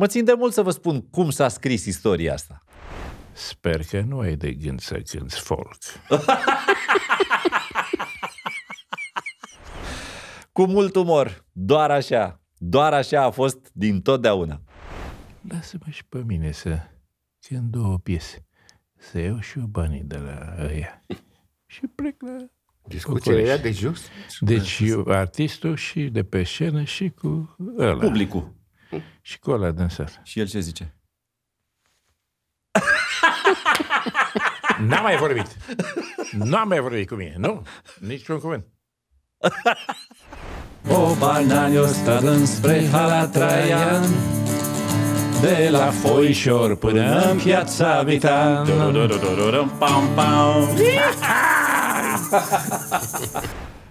Mă țin de mult să vă spun cum s-a scris istoria asta. Sper că nu ai de gând să cânti folk. Cu mult umor, doar așa. Doar așa a fost din totdeauna. Lasă-mă și pe mine să cânt două piese. Să iau și eu banii de la ea. și plec la Discuțiile de jos? Deci eu, artistul și de pe scenă și cu ăla. Publicul. Și cu ăla din dansat. Și el ce zice? N-am mai vorbit. N-am mai vorbit cu mine, nu? Nici un cuvânt. O banani o stat înspre Halatraian De la Foișor până în piața Vitan Pam, pam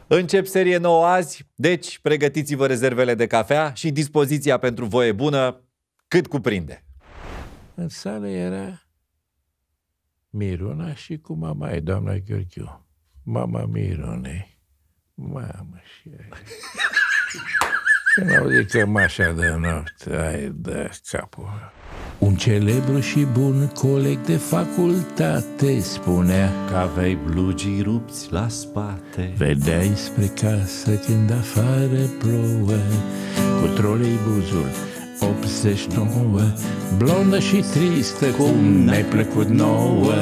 Încep serie nouă azi, deci pregătiți-vă rezervele de cafea și dispoziția pentru voie bună cât cuprinde. În sală era Miruna și cu mama ei, doamna Gheorghiu. Mama Mirunei. Mamă și Când auzi mașa de noapte, ai de capul. Un celebru și bun coleg de facultate spunea Că aveai blugii rupți la spate Vedeai spre casă când afară plouă Cu trolei buzul 89 Blondă și tristă, cum ne-ai plăcut nouă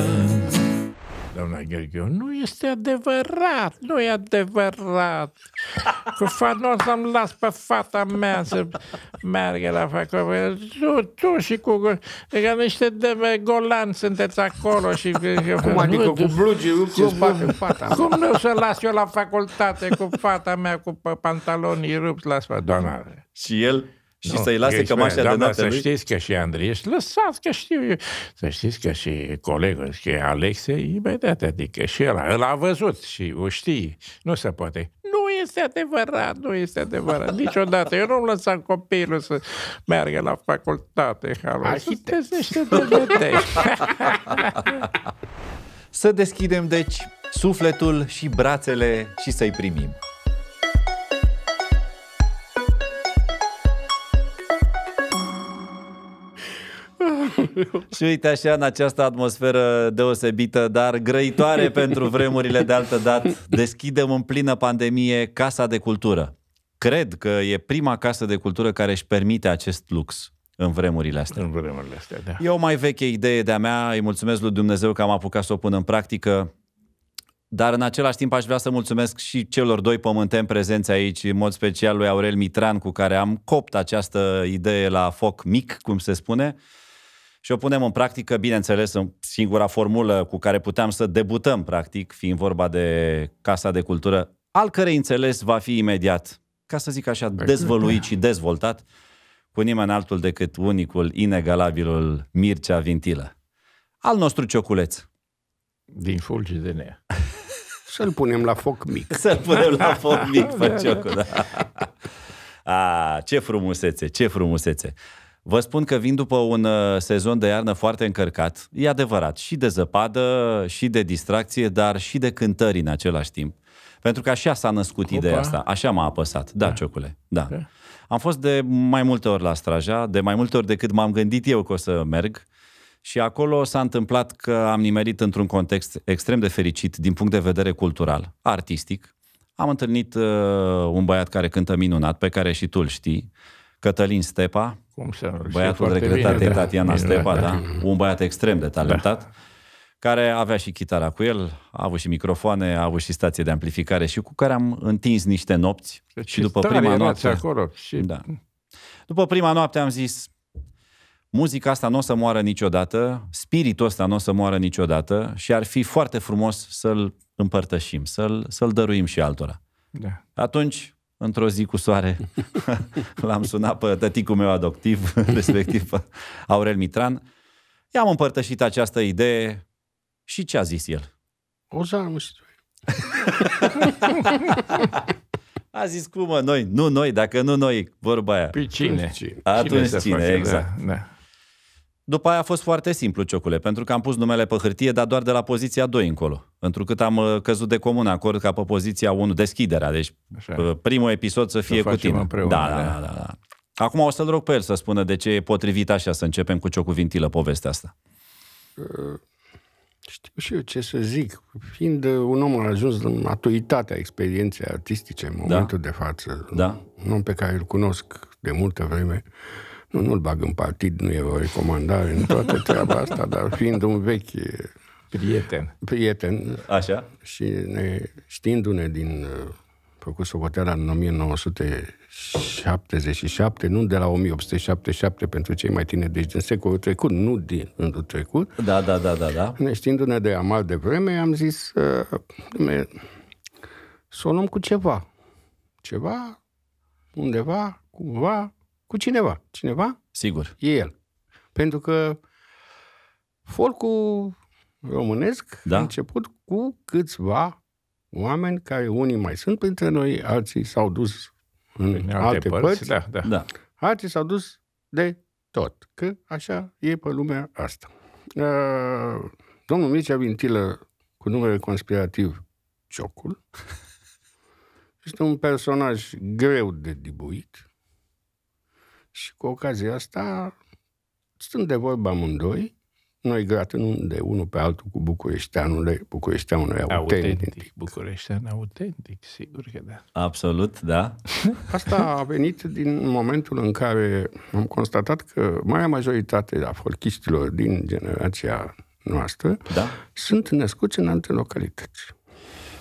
doamna Gheorghe, nu este adevărat, nu e adevărat. Cu fanos să-mi las pe fata mea să meargă la facultate. Tu, tu și cu... Că niște de golan sunteți acolo și... Cum adică nu, cu blugi, cu fata Cum nu să las eu la facultate cu fata mea, cu pantalonii rupți la spate, doamna? Și el și nu, să-i lase cămașa de noapte să lui? știți că și Andrei, și lăsați că știu eu, să știți că și colegul, și Alexei, imediat, adică și el, el a văzut și o știe. nu se poate. Nu este adevărat, nu este adevărat, niciodată. Eu nu lăsam copilul să meargă la facultate. Arhitect niște de Să deschidem, deci, sufletul și brațele și să-i primim. și uite așa, în această atmosferă deosebită, dar grăitoare pentru vremurile de altă dată, deschidem în plină pandemie Casa de Cultură. Cred că e prima casă de cultură care își permite acest lux în vremurile astea. În vremurile astea, da. E o mai veche idee de-a mea, îi mulțumesc lui Dumnezeu că am apucat să o pun în practică, dar în același timp aș vrea să mulțumesc și celor doi pământeni prezenți aici, în mod special lui Aurel Mitran, cu care am copt această idee la foc mic, cum se spune, și o punem în practică, bineînțeles, în singura formulă cu care puteam să debutăm, practic, fiind vorba de Casa de Cultură, al cărei înțeles va fi imediat, ca să zic așa, exact, dezvăluit da. și dezvoltat, cu nimeni altul decât unicul, inegalabilul Mircea Vintilă. Al nostru cioculeț. Din fulgi de nea. Să-l punem la foc mic. Să-l punem la foc mic, ciocul, da. A, ce frumusețe, ce frumusețe. Vă spun că vin după un uh, sezon de iarnă foarte încărcat, e adevărat, și de zăpadă, și de distracție, dar și de cântări în același timp. Pentru că așa s-a născut Opa. ideea asta, așa m-a apăsat. Da, da. Ciocule, da. Okay. Am fost de mai multe ori la Straja, de mai multe ori decât m-am gândit eu că o să merg. Și acolo s-a întâmplat că am nimerit într-un context extrem de fericit din punct de vedere cultural, artistic. Am întâlnit uh, un băiat care cântă minunat, pe care și tu îl știi, Cătălin Stepa, cum să Băiatul regretat bine, e Tatiana da, Stepa, da? Un băiat extrem de talentat. Da care avea și chitara cu el, a avut și microfoane, a avut și stație de amplificare și cu care am întins niște nopți. Ce deci și după prima noapte... Acolo și... Da. După prima noapte am zis, muzica asta nu o să moară niciodată, spiritul ăsta nu o să moară niciodată și ar fi foarte frumos să-l împărtășim, să-l, să-l dăruim și altora. Da. Atunci într-o zi cu soare l-am sunat pe tăticul meu adoptiv, respectiv pe Aurel Mitran. I-am împărtășit această idee și ce a zis el? O să am A zis cum, mă, noi, nu noi, dacă nu noi, vorba aia. Pe păi cine? Atunci cine, cine exact. Da, da. După aia a fost foarte simplu, Ciocule, pentru că am pus numele pe hârtie, dar doar de la poziția 2 încolo. Pentru că am uh, căzut de comun acord ca pe poziția 1 deschiderea, deci Așa. Uh, primul episod să fie să cu tine. Împreună, da, da, da, da, da. Acum o să-l rog pe el să spună de ce e potrivit așa să începem cu ciocuvintilă povestea asta. Uh, știu și eu ce să zic. Fiind un om ajuns în maturitatea experienței artistice în da. momentul da. de față, da. un om pe care îl cunosc de multă vreme, uh, nu, nu-l bag în partid, nu e o recomandare în toată treaba asta, dar fiind un vechi eh, prieten, prieten Așa. și ne, știindu-ne din eh, făcut socoteala în 1977, nu de la 1877 pentru cei mai tineri, deci din secolul trecut, nu din rândul trecut. Da, da, da, da. da. Ne știindu-ne de amar de vreme, am zis uh, să o luăm cu ceva. Ceva, undeva, cumva, cu cineva. Cineva? Sigur. E el. Pentru că folcul românesc da. a început cu câțiva oameni care unii mai sunt printre noi, alții s-au dus în, în alte, alte părți. părți. Da, da. da. Alții s-au dus de tot. Că așa e pe lumea asta. Uh, domnul Mircea Vintilă, cu numele conspirativ Ciocul, este un personaj greu de dibuit, și cu ocazia asta, stând de vorba amândoi, noi gratăm de unul pe altul cu bucureșteanul, bucureșteanul autentic. autentic. Bucureștean autentic, sigur că da. Absolut, da. Asta a venit din momentul în care am constatat că marea majoritate a folchistilor din generația noastră da. sunt născuți în alte localități.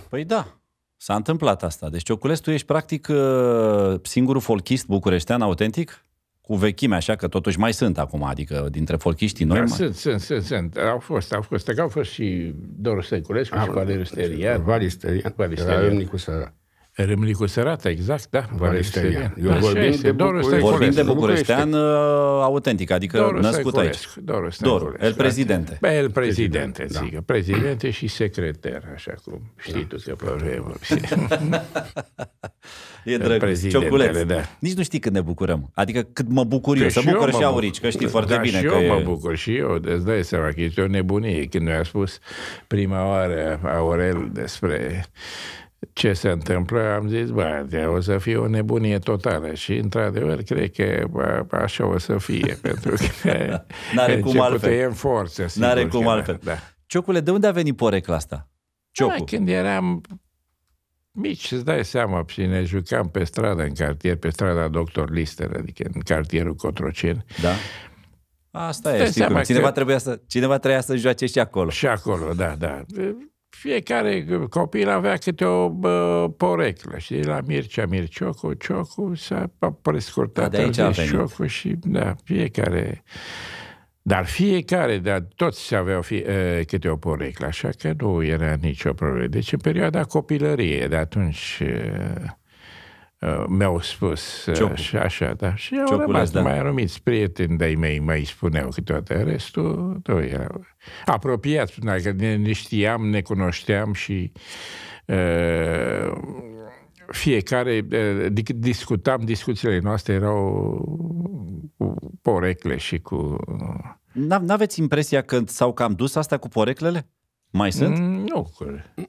Păi da, s-a întâmplat asta. Deci, Cioculescu, tu ești practic uh, singurul folchist bucureștean autentic? cu vechime, așa că totuși mai sunt acum, adică dintre folchiștii noi... Da, mai... Sunt, sunt, sunt, sunt, au fost, au fost, că au fost și Doru Stăiculescu și Valeriu Sterian. Valeriu Sterian, Valeriu Sterian. Râmnicu Serata, exact, da. Bucureștean. Eu da, vorbim de Bucureștean. Vorbim de bucureștean autentic, adică Doru născut aici. Doru Doru, el prezidente. Bă, el prezidente, da. zic. Da. Prezidente și secretar, așa cum știi da. tu că problemă. Da. e drăguț, cioculeț. Da. Nici nu știi când ne bucurăm. Adică cât mă bucur eu, că păi să bucur și aurici, că știi foarte da, bine. și eu mă bucur și eu, îți dai seama că este o nebunie. Când mi-a spus prima oară Aurel despre ce se întâmplă, am zis, bă, o să fie o nebunie totală și, într-adevăr, cred că bă, așa o să fie, pentru că N-are cum altfel. e în forță. N-are cum altfel. Da. Ciocule, de unde a venit porecla asta? Da, Ciocul. Da, când eram mici, îți dai seama, și ne jucam pe stradă, în cartier, pe strada Doctor Lister, adică în cartierul Cotroceni. Da. Asta e, știi Cineva, că... trebuia să, cineva trebuia să joace și acolo. Și acolo, da, da fiecare copil avea câte o bă, poreclă, știi, la Mircea Mirciocu, Ciocu s-a prescurtat de aici Ciocu și, da, fiecare... Dar fiecare, dar toți aveau fi, uh, câte o poreclă, așa că nu era nicio problemă. Deci în perioada copilăriei, de atunci... Uh, Uh, mi-au spus uh, și așa, da. Și au Ciocule, rămas da. mai anumiți prieteni de-ai mei, mai spuneau câteodată. Restul, Toi erau apropiați, că ne, ne știam, ne cunoșteam și uh, fiecare, uh, discutam, discuțiile noastre erau cu porecle și cu... N-aveți impresia că s-au cam dus asta cu poreclele? Mai sunt? Mm, nu,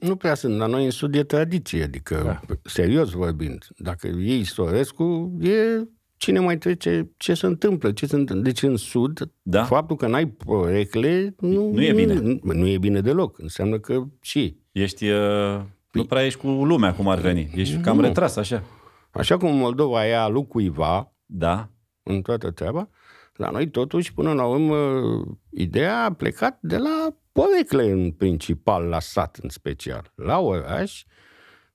nu prea sunt. La noi în sud e tradiție, adică, da. serios vorbind, dacă e istorescu, e cine mai trece, ce se întâmplă, ce se întâmplă. Deci în Sud, da? faptul că n-ai porecle, nu, nu e bine. Nu, nu e bine deloc. Înseamnă că și... Ești... Uh, nu prea ești cu lumea cum ar veni. Ești cam nu. retras, așa. Așa cum Moldova ia a lui cuiva da. în toată treaba, la noi totuși, până la urmă, ideea a plecat de la porecle în principal la sat în special. La oraș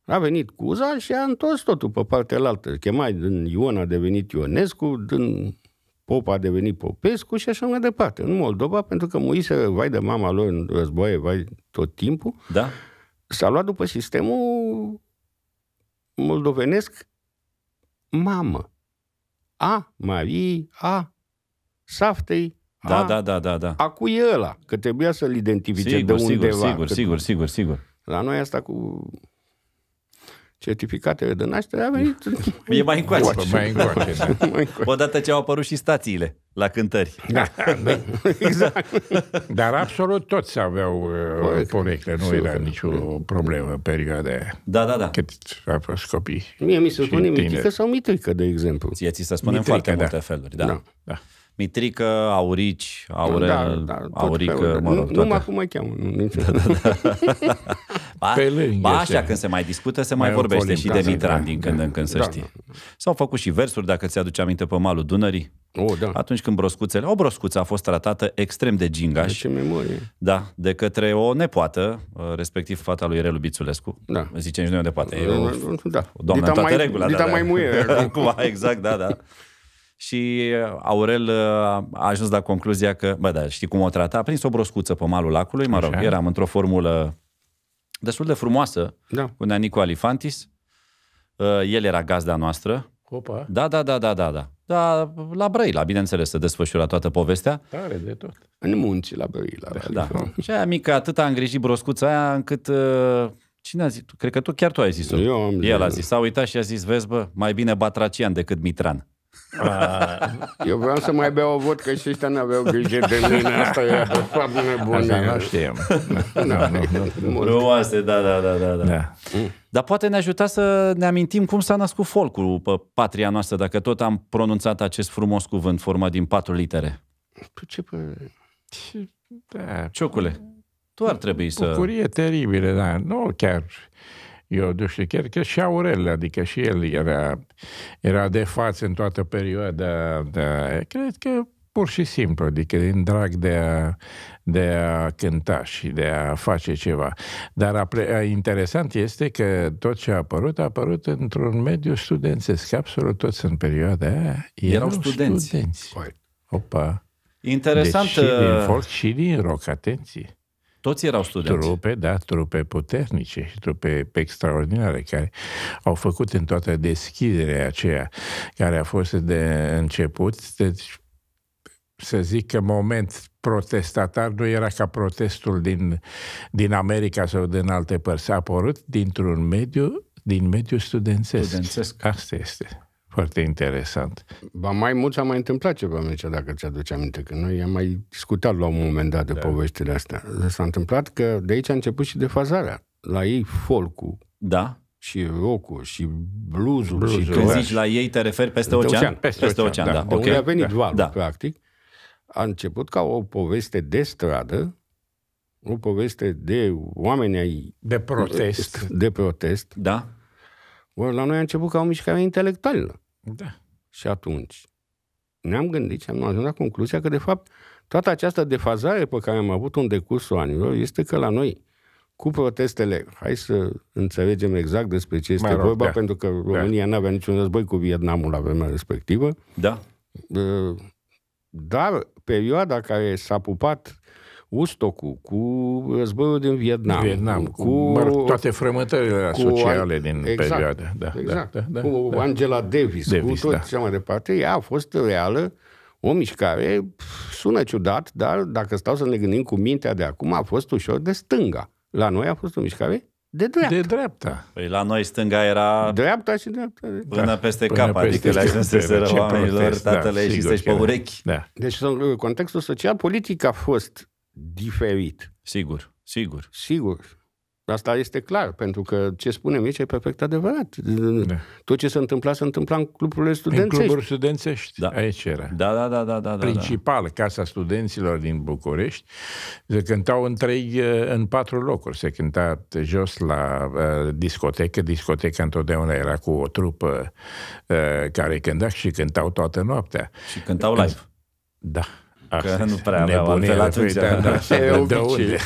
a venit Cuza și a întors totul pe partea altă. Chemai din Ion a devenit Ionescu, din Pop a devenit Popescu și așa mai departe. În Moldova, pentru că muiseră, vai de mama lor în războaie, vai tot timpul, da. s-a luat după sistemul moldovenesc mamă. A Marii, a Saftei, da, da, da, da, da, A cui e ăla, că trebuia să-l identifice sigur, de undeva. Sigur, sigur, sigur, sigur, sigur. La noi asta cu certificatele de naștere a venit... E mai încoace. Mai încoace, mai încoace. Odată ce au apărut și stațiile la cântări. Da, da. exact. Dar absolut toți aveau uh, porecle, nu Sigur. era nicio problemă perioada aia. Da, da, da. Cât a fost copii. Mie mi se spune mitică sau mitrică, de exemplu. Ție ți se spune mitrică, foarte da. multe feluri, da. da. da. Mitrică, Aurici, Aurel, da, da, da Aurică, pe mă rog, toate. Numai cum mă cheamă. Nu, da, da, da, da. ba, ba așa, când se mai discută, se mai, mai vorbește și da, de Mitran da, din când da, în când, da, să da. știi. S-au făcut și versuri, dacă ți-aduce aminte, pe malul Dunării. Oh, da. Atunci când broscuțele... O broscuță a fost tratată extrem de gingaș. De ce memorie. Da, de către o nepoată, uh, respectiv fata lui Relu Bițulescu. Da. Zicem și noi o nepoată. da. Doamna, Dita în toată mai, regula. Dita da, mai muie. Acum, exact, da, da și uh, Aurel uh, a ajuns la concluzia că, bă, da, știi cum o trata? A prins o broscuță pe malul lacului, mă rog, Așa. eram într-o formulă destul de frumoasă da. cu Nanico Alifantis. Uh, el era gazda noastră. Opa. Da, da, da, da, da, da. Da, la Brăila, bineînțeles, se desfășura toată povestea. Tare de tot. În munți la Brăila. Da. Și aia mică, atât a îngrijit broscuța aia, încât Cine a zis? Cred că tu chiar tu ai zis-o. Eu am zis. El a zis. Da. S-a uitat și a zis, vezi bă, mai bine Batracian decât Mitran. Eu vreau să mai beau o vodcă și ăștia n-aveau grijă de mine. Asta e de fapt nebun. Asta nu da, știm. Nu, nu, nu, asta, da, da, da, da. da. Dar poate ne ajuta să ne amintim cum s-a născut folcul pe patria noastră, dacă tot am pronunțat acest frumos cuvânt format din patru litere. Păi ce, ce, da. Ciocule, tu ar trebui să... Bucurie teribilă, da. Nu chiar chiar Cherche și Aurel, adică și el era, era de față în toată perioada. Da, cred că pur și simplu, adică din drag de a, de a cânta și de a face ceva. Dar a, a, interesant este că tot ce a apărut, a apărut într-un mediu studențesc. Absolut toți în perioada aia erau, erau studenți. studenți. Păi. Opa! Interesant. Deci și din uh, folk și din rock, atenție. Toți erau studenți. Trupe, da, trupe puternice, trupe extraordinare, care au făcut în toată deschiderea aceea, care a fost de început, deci să zic că moment protestatar nu era ca protestul din, din America sau din alte părți. A apărut dintr-un mediu, din mediu studențesc. studențesc. Asta este. Foarte interesant. Ba mai mult s-a mai întâmplat ceva, Mircea, dacă ți-aduce aminte, că noi am mai discutat la un moment dat de da. poveștile astea. S-a întâmplat că de aici a început și defazarea. La ei folcul da. și rock și bluzul. ul blues și Când da. zici la ei, te referi peste ocean? ocean. Peste, peste ocean, ocean da. da. okay. a venit da. valul, da. practic. A început ca o poveste de stradă, o poveste de oameni ai... De protest. De protest. Da la noi a început ca o mișcare intelectuală. Da. Și atunci ne-am gândit și am ajuns la concluzia că, de fapt, toată această defazare pe care am avut un în decursul anilor este că la noi, cu protestele, hai să înțelegem exact despre ce este rog, vorba, da. pentru că da. România da. nu avea niciun război cu Vietnamul la vremea respectivă. Da. Ă, dar perioada care s-a pupat Ustocu, cu războiul din Vietnam, Vietnam cu, cu toate frământările cu, sociale din exact, perioada. Da, da, exact, da, da, cu da, Angela Davis, Davis cu tot da. ce mai departe, ea a fost reală, o mișcare, sună ciudat, dar dacă stau să ne gândim cu mintea de acum, a fost ușor de stânga. La noi a fost o mișcare de dreapta. De dreapta. Păi la noi stânga era... Dreapta și dreapta. Până da. peste până cap, peste adică le ajunseseră oamenilor, protest, tatăle da, și să-și pe urechi. Da. Deci contextul social politic a fost diferit. Sigur, sigur. Sigur. Asta este clar, pentru că ce spunem aici e perfect adevărat. Da. Tot ce se întâmpla, se întâmpla în cluburile studențești. În cluburi studențești, da. aici era. Da, da, da, da, da. da. Principal, da. Casa Studenților din București, se cântau în, trei, în patru locuri. Se cânta jos la uh, discotecă, discoteca întotdeauna era cu o trupă uh, care cânta și cântau toată noaptea. Și cântau live. Da. Că nu prea aveau la atunci. Da, da, e de unde?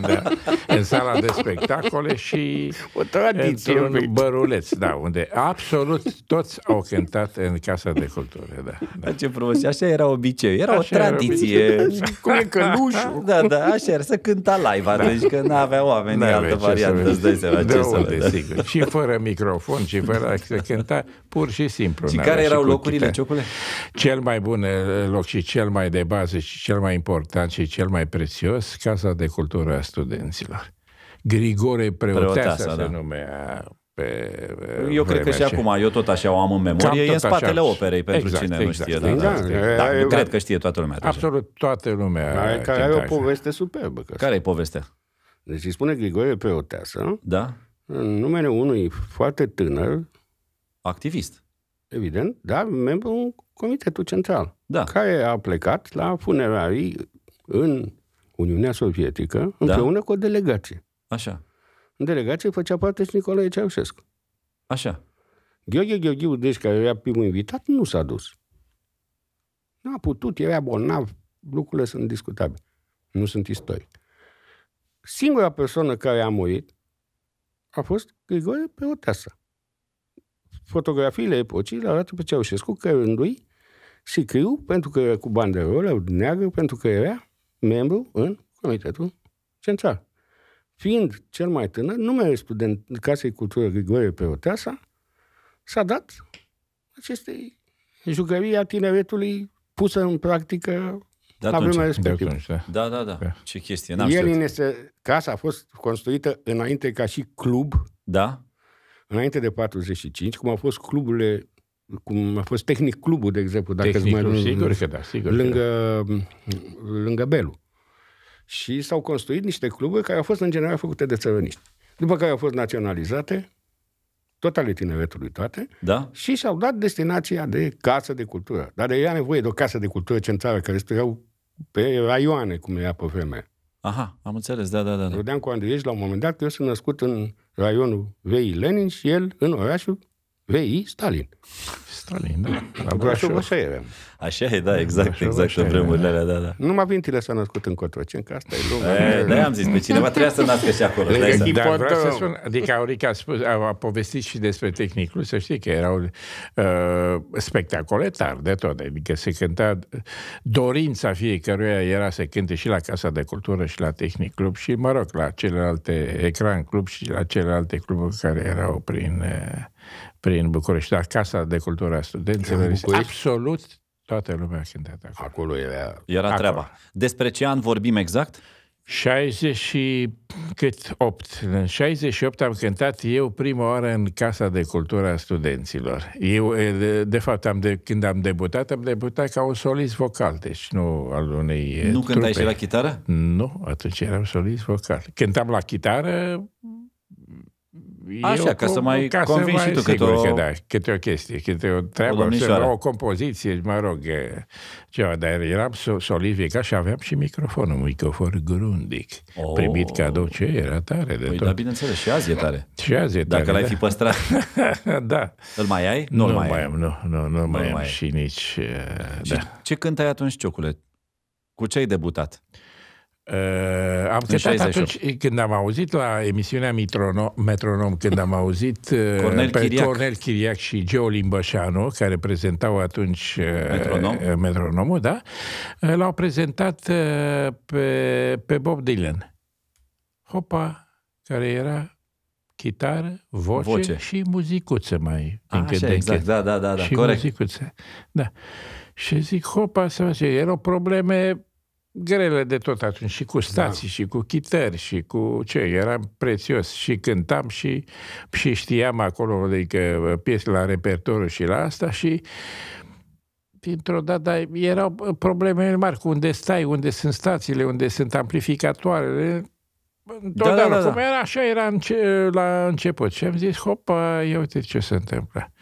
da. În sala de spectacole și o tradiție, un băruleț, da, unde absolut toți au cântat în Casa de Cultură. Da, da. Ce frumos. Așa era obicei. Era așa o tradiție. Cum e călușul? Da, da, așa era să cânta live da. atunci, că nu avea oameni altă variantă. Îți dai seama de ce unde, să da. sigur. Și fără microfon, și fără să cânta, pur și simplu. Și care erau locurile, Ciocule? Cel mai bun eh, loc și cel mai mai de bază și cel mai important și cel mai prețios, Casa de Cultură a Studenților. Grigore Preoteasa, Preoteasa se da. numea pe eh, Eu cred că și ce... acum, eu tot așa o am în memorie, e în spatele așa. operei, pentru exact, cine exact, nu știe. Da, exact, da, Da, da, da, cred că știe toată lumea. Absolut toată lumea. Care, da, care are o poveste superbă. Care e povestea? Deci îi spune Grigore Preoteasa, da? numele unui foarte tânăr... Activist. Evident, dar membru în Comitetul Central da. care a plecat la funerarii în Uniunea Sovietică da. împreună da. cu o delegație. Așa. În delegație făcea parte și Nicolae Ceaușescu. Așa. Gheorghe Gheorghiu, deci, care era primul invitat, nu s-a dus. Nu a putut, era bolnav, lucrurile sunt discutabile. Nu sunt istorie. Singura persoană care a murit a fost Grigore Peoteasa. Fotografiile epocii le arată pe Ceaușescu cărându-i și criu, pentru că era cu banderolă neagră, pentru că era membru în Comitetul Central. Fiind cel mai tânăr, numele student Casei Cultură Grigore Peroteasa s-a dat acestei jucării a tineretului pusă în practică de atunci, la vremea respectivă. Da. da. da, da, da. Ce chestie. N-am El știut. este, casa a fost construită înainte ca și club. Da. Înainte de 45, cum au fost cluburile cum a fost tehnic clubul, de exemplu, dacă Tehnicul, îți mai sigur că da, sigur lângă, că da. lângă Belu. Și s-au construit niște cluburi care au fost în general făcute de țărăniști. După care au fost naționalizate, tot ale tineretului toate, da? și și-au dat destinația de casă de cultură. Dar era nevoie de o casă de cultură centrală care stăteau pe raioane, cum era pe vreme. Aha, am înțeles, da, da, da. da. cu Andriești, la un moment dat, că eu sunt născut în raionul Vei Lenin și el în orașul Vei, Stalin. Stalin, da. La Brașov așa e. Așa e, da, exact, Brașov, exact în vremurile alea, da, da. Numai Vintile s-a născut în Cotrocen, că asta e lumea. Da, am zis, pe cineva trebuia să nască și acolo. Da, da, vreau să spun, adică Aurica a, spus, a, a povestit și despre tehnicul, să știi că erau uh, spectacole tari de tot, adică se cânta, dorința fiecăruia era să cânte și la Casa de Cultură și la Tehnic Club și, mă rog, la celelalte ecran club și la celelalte cluburi care erau prin... Uh, prin București, la Casa de Cultură a Studenților. Absolut toată lumea a cântat acolo. Acolo era... Era acolo. treaba. Despre ce an vorbim exact? 60 și cât 8. În 68 am cântat eu prima oară în Casa de Cultură a Studenților. Eu, de fapt, am de, când am debutat, am debutat ca un solist vocal, deci nu al unei Nu cântai trupe. și la chitară? Nu, atunci eram solist vocal. Cântam la chitară Așa, ca să mai ca convingi să mai, și tu câte o... Că da, câte o chestie, câte o treabă, o, o compoziție, mă rog, ceva, dar eram solidificat și aveam și microfonul, un microfon grundic, oh. primit cadou, ce era tare de păi, tot. Da, bineînțeles, și azi e tare. Și azi e tare, Dacă l-ai da. fi păstrat. da. Îl mai ai? Nu, nu mai, mai am, nu, nu, nu, nu mai am și nici... Uh, și da. Ce cântai atunci, Ciocule? Cu ce ai debutat? Uh, am cântat atunci eh, când am auzit la emisiunea Mitrono, Metronom, când am auzit uh, Cornel, pe Chiriac. Cornel Chiriac și Geo Limbășanu, care prezentau atunci uh, Metronom. uh, Metronomul, da, uh, l-au prezentat uh, pe, pe Bob Dylan. Hopa, care era chitară, voce, voce. și muzicuță mai. A, așa, de exact, da, da, da, da, și corect. muzicuță. Da. Și zic, hopa, să face, erau probleme grele de tot atunci, și cu da. stații, da. și cu chitări, și cu ce, eram prețios și cântam și, și știam acolo, adică piese la repertoriu și la asta și dintr-o dată erau uh, probleme mari cu unde stai, unde sunt stațiile, unde sunt amplificatoarele, da, da, da, da, cum era, așa era înce- la început. Și am zis, hopa, ia uite ce se întâmplă.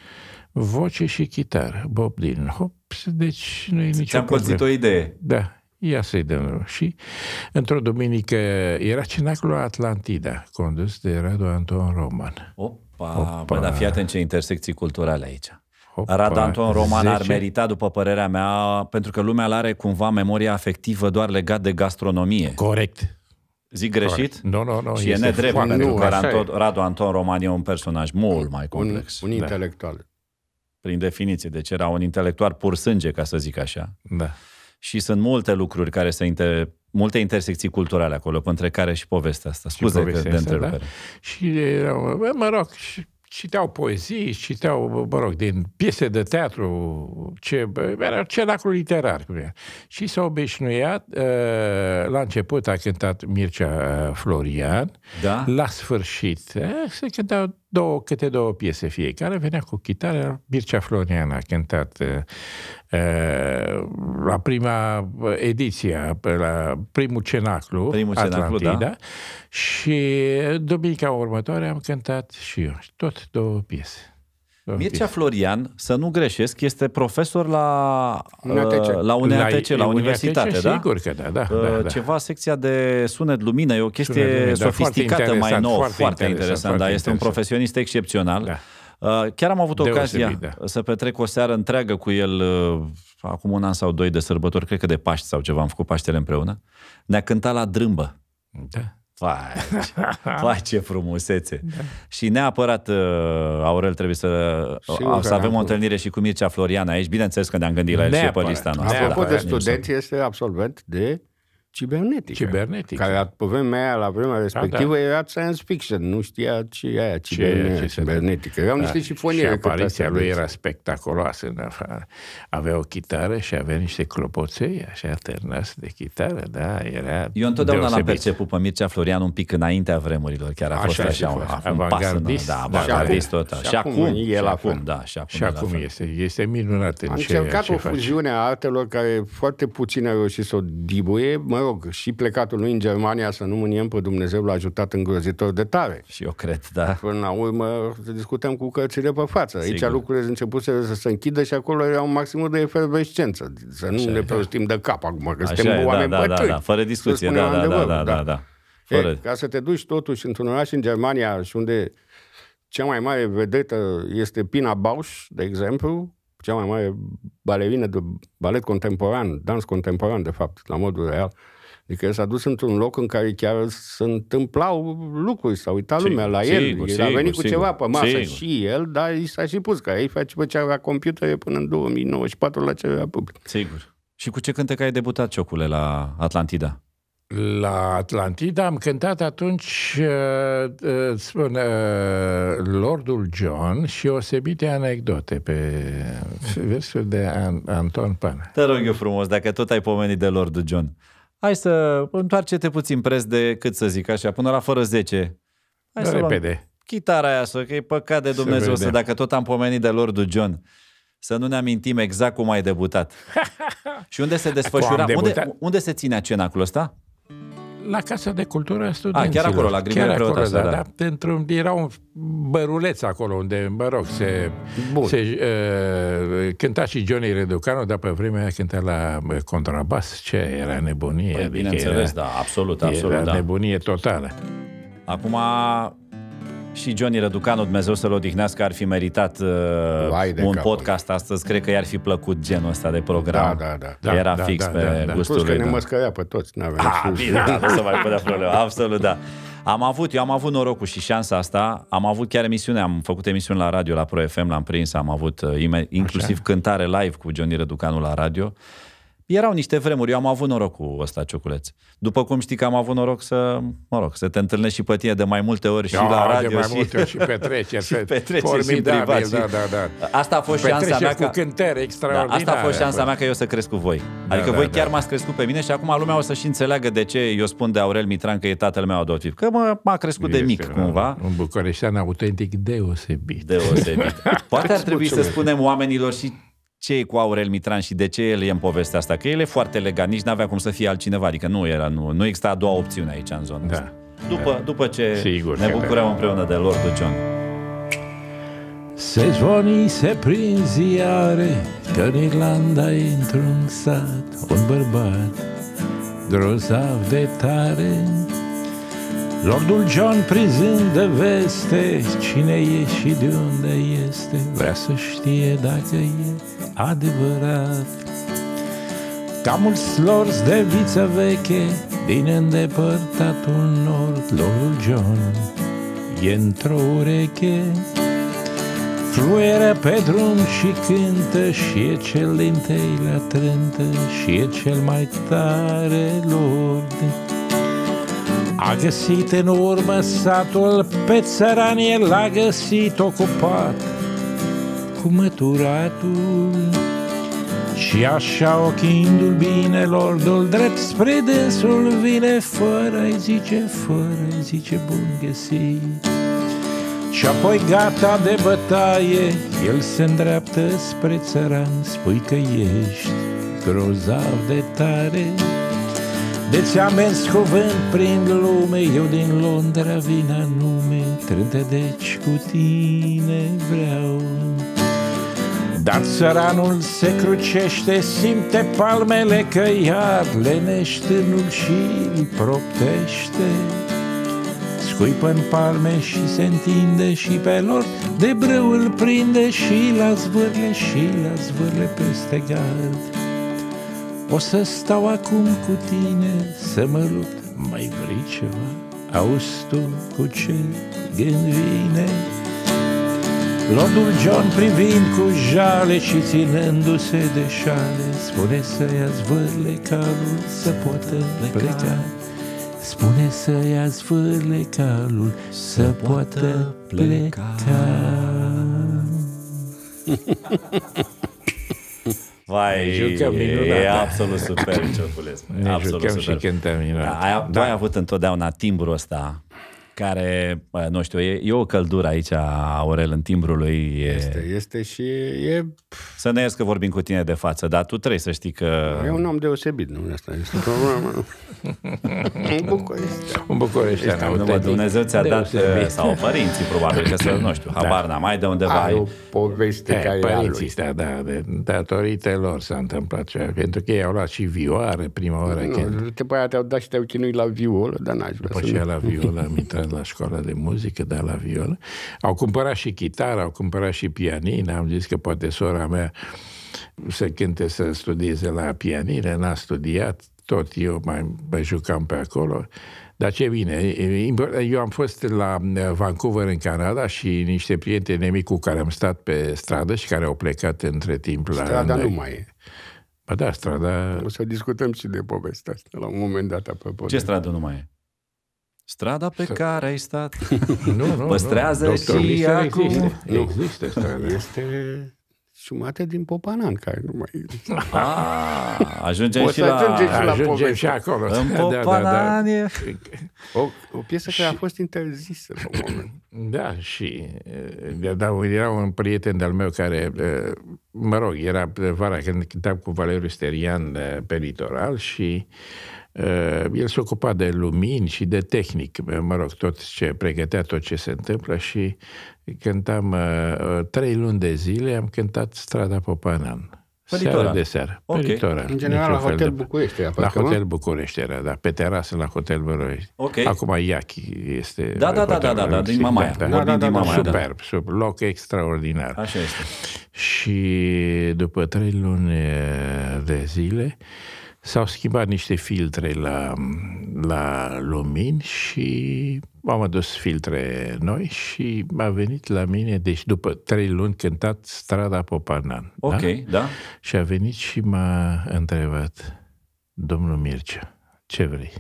Voce și chitară, Bob Dylan. Hop, deci nu e nicio Ți-am o idee. Da. Ia să-i dăm rău. Și într-o duminică era cinaclul Atlantida, condus de Radu Anton Roman. Opa, Opa. Bă, dar fii atent ce intersecții culturale aici. Opa, Radu Anton Roman 10... ar merita, după părerea mea, pentru că lumea are cumva memoria afectivă doar legat de gastronomie. Corect. Zic greșit? Nu, no, nu, no, nu. No, și e nedrept, pentru că Ranto, Radu Anton Roman e un personaj mult mai complex. Un, un da. intelectual. Da. Prin definiție, deci era un intelectual pur sânge, ca să zic așa. Da și sunt multe lucruri care se inter... multe intersecții culturale acolo, între care și povestea asta. Scuze povestea de întrebare. Da? Și erau, mă rog, și citeau poezii, citeau, mă rog, din piese de teatru, ce, era ceracul literar. Și s-a obișnuiat, ă, la început a cântat Mircea ă, Florian, da? la sfârșit ă, se cântau două, câte două piese fiecare, venea cu chitară, Mircea Florian a cântat uh, uh la prima uh, ediție, la primul cenaclu, primul cenaclu da. și duminica următoare am cântat și eu, tot două piese. Mircea Florian, să nu greșesc, este profesor la UNATC, la, uh, UNATC, la, la universitate, UNATC, da? Sigur că da, da, uh, da, da. Ceva, secția de sunet, lumină, e o chestie lumină, da, sofisticată, mai nouă, foarte, foarte interesant, interesant da, este interesant. un profesionist excepțional. Da. Uh, chiar am avut Deosebit, ocazia da. să petrec o seară întreagă cu el acum un an sau doi de sărbători, cred că de Paști sau ceva, am făcut Paștele împreună. Ne-a cântat la drâmbă. Da. Vai, vai ce frumusețe! Da. Și neapărat, uh, Aurel, trebuie să, uh, să avem o întâlnire și cu Mircea Florian aici. Bineînțeles că ne-am gândit la el neapărat. și pe lista noastră. Apropo da. de deci student, este absolvent de cibernetică. Cibernetică. Care pe vremea aia, la vremea da, respectivă, da, da. era science fiction. Nu știa ce e aia cibernetică. Ce, ce cibernetică. Erau da. niște șifoniere. Și apariția lui era spectaculoasă. Avea o chitară și avea niște clopoței, așa, ternați de chitară. Da, era Eu întotdeauna l-am perceput pe Mircea Florian un pic înaintea vremurilor. Chiar a fost așa, așa un, un pas în, da, avangardist tot. Și, și acum, el acum, da, și acum, și acum este, este minunat. Am încercat o fuziune a artelor care foarte puțin a reușit să o dibuie, mă rog, rog și plecatul lui în Germania să nu mâniem pe Dumnezeu l-a ajutat îngrozitor de tare. Și eu cred, da. Până la urmă discutăm cu cărțile pe față. Sigur. lucrurile lucrurile început să se închidă și acolo era un maxim de efervescență. Să nu Așa ne da. prostim de cap acum, că Așa suntem e, da, oameni da, da, da, da, da, fără discuție, da, da, da, da, da, da. Fără... E, ca să te duci totuși într-un oraș în Germania și unde cea mai mare vedetă este Pina Bausch, de exemplu, cea mai mare balerină de balet contemporan, dans contemporan, de fapt, la modul real, Adică s-a dus într-un loc în care chiar se întâmplau lucruri, s-a uitat lumea la el, sigur, el sigur, a venit sigur, cu ceva pe masă sigur. și el, dar i s-a și pus că ei face pe cea la computere până în 2094 la cea public. Sigur. Și cu ce cântec ai debutat, Ciocule, la Atlantida? La Atlantida am cântat atunci, uh, uh, spune uh, Lordul John și o osebite anecdote pe versul de An- Anton Pan. Te rog eu frumos, dacă tot ai pomenit de Lordul John hai să întoarce-te puțin pres de, cât să zic așa, până la fără 10. Hai să Repede. chitara aia, să, că e păcat de Dumnezeu să, dacă tot am pomenit de Lordul John, să nu ne amintim exact cum ai debutat. și unde se desfășura, unde, unde se ținea acolo ăsta? la Casa de Cultură a Studenților. Ah, a, chiar acolo, la Grigore Preotasă, da, da. da. Într-un, era un băruleț acolo unde, mă rog, se, Bun. se uh, cânta și Johnny Reducanu, dar pe vremea aia cânta la eh, contrabas, ce era nebunie. Păi, adică bineînțeles, era, da, absolut, absolut. Era da. nebunie totală. Acum, și Johnny Răducanu, Dumnezeu să-l odihnească, ar fi meritat uh, un capul. podcast astăzi. Cred că i-ar fi plăcut genul ăsta de program. Da, da, da. Era da, fix da, pe da, da, gustul Plus lui. că ne da. măscărea pe toți. A, ah, bine, da, nu se mai putea problema. Absolut, da. Am avut, eu am avut norocul și șansa asta, am avut chiar emisiune, am făcut emisiune la radio, la Pro FM, l-am prins, am avut uh, inclusiv Așa. cântare live cu Johnny Răducanu la radio erau niște vremuri, eu am avut noroc cu ăsta cioculeț. După cum știi că am avut noroc să, mă rog, să te întâlnești și pe tine de mai multe ori și da, la radio. De mai și... multe ori și petreceri. și petreceri și Și... Da, da, da. Asta a fost șansa mea că... cu ca... Da, asta a fost șansa mea că eu să cresc cu voi. Da, adică da, voi da, chiar da. m-ați crescut pe mine și acum lumea o să și înțeleagă de ce eu spun de Aurel Mitran că e tatăl meu adoptiv. Că m-a crescut este de mic, un, cumva. Un bucureștean autentic deosebit. Deosebit. Poate ar trebui să spunem oamenilor și ce e cu Aurel Mitran și de ce el e în povestea asta? Că el e foarte legat, nici n-avea cum să fie altcineva, adică nu era, nu, nu exista a doua opțiune aici în zona da. asta. După, da. după ce Sigur, ne bucurăm împreună de lor, John. Se zvonise prin ziare că în Irlanda e într-un sat un bărbat grozav de tare Lordul John prizând de veste Cine e și de unde este Vrea să știe dacă e adevărat Ca mulți slorzi de viță veche Din îndepărtatul nord lorul John e într-o ureche Fluieră pe drum și cântă Și e cel din la trântă Și e cel mai tare lord a găsit în urmă satul, pe țăranie el l-a găsit ocupat cu măturatul Și așa ochindu-l binelor dol drept spre desul vine fără zice, fără zice bun găsit și apoi gata de bătaie, el se îndreaptă spre țăran, spui că ești grozav de tare. De ți mers cuvânt prin lume, eu din Londra vin anume, trântă deci cu tine vreau. Dar țăranul se crucește, simte palmele că iar nul și îl proptește. Scuipă în palme și se întinde și pe lor de brâu îl prinde și la zvârle și la zvârle peste gard. O să stau acum cu tine să mă lupt, mai vrei ceva? Auzi tu cu ce gând vine? Lordul John privind cu jale și ținându-se de șale, Spune să ia zvârle calul să poată pleca. Spune să ia zvârle calul să poată pleca. Vai, E absolut super, Ciorculescu. Ne absolut jucăm super. și cântăm minunat. Da, ai, da. ai avut întotdeauna timbrul ăsta care, nu știu, e, e o căldură aici, Aurel, în timbrului. E... Este, este și e... Să ne ies că vorbim cu tine de față, dar tu trebuie să știi că... E un om deosebit, nu? Asta este problema. un bucurești. Un un autentic. Dumnezeu ți-a dat, uh, sau părinții, probabil, că să, nu știu, da. habar da. n mai de undeva. Ai o poveste eh, e, care părinții, da, da, de, datorită lor s-a întâmplat ceva, pentru că ei au luat și vioară prima oară. Nu, te, te-au dat și te-au chinuit la violă, dar n-aș vrea După să... la violă am intrat mergând la școala de muzică, dar la violă. Au cumpărat și chitară, au cumpărat și pianină. Am zis că poate sora mea să cânte, să studieze la pianină. N-a studiat, tot eu mai mă jucam pe acolo. Dar ce bine, eu am fost la uh, Vancouver în Canada și niște prieteni nemici cu care am stat pe stradă și care au plecat între timp la... Strada nu mai e. Ba da, strada... O să discutăm și de povestea asta la un moment dat, apropo. Ce stradă nu mai e? Strada pe care ai stat nu, nu, păstrează nu. Doctor, și acum. Există, nu. există strada. Este sumată din Popanan, care nu mai... A, ah, ajungem și la... Ajunge și, la ajungem și acolo. În Popanan da, da, da. O, o piesă și... care a fost interzisă la un moment. Da, și da, era un prieten de-al meu care, mă rog, era vara când cântam cu Valeriu Sterian pe litoral și uh, Eh, el se ocupa de lumini și de tehnic, eh, mă rog, tot ce pregătea, tot ce se întâmplă și cântam eh, trei luni de zile, am cântat Strada Popanan. Păritora. Seara de seară. Okay. În general la Hotel de... București. Era, la Hotel București era, da. Pe terasă la Hotel București. Okay. Acum Iachi este... Da, da, da, da, da, da, din Mamaia. Da, da, da, da, da, da. superb, da. sub, loc extraordinar. Așa este. Și după trei luni de zile, uh, s-au schimbat niște filtre la, la lumini și am adus filtre noi și a venit la mine, deci după trei luni cântat Strada Popanan. Da? Ok, da? da. Și a venit și m-a întrebat, domnul Mircea, ce vrei?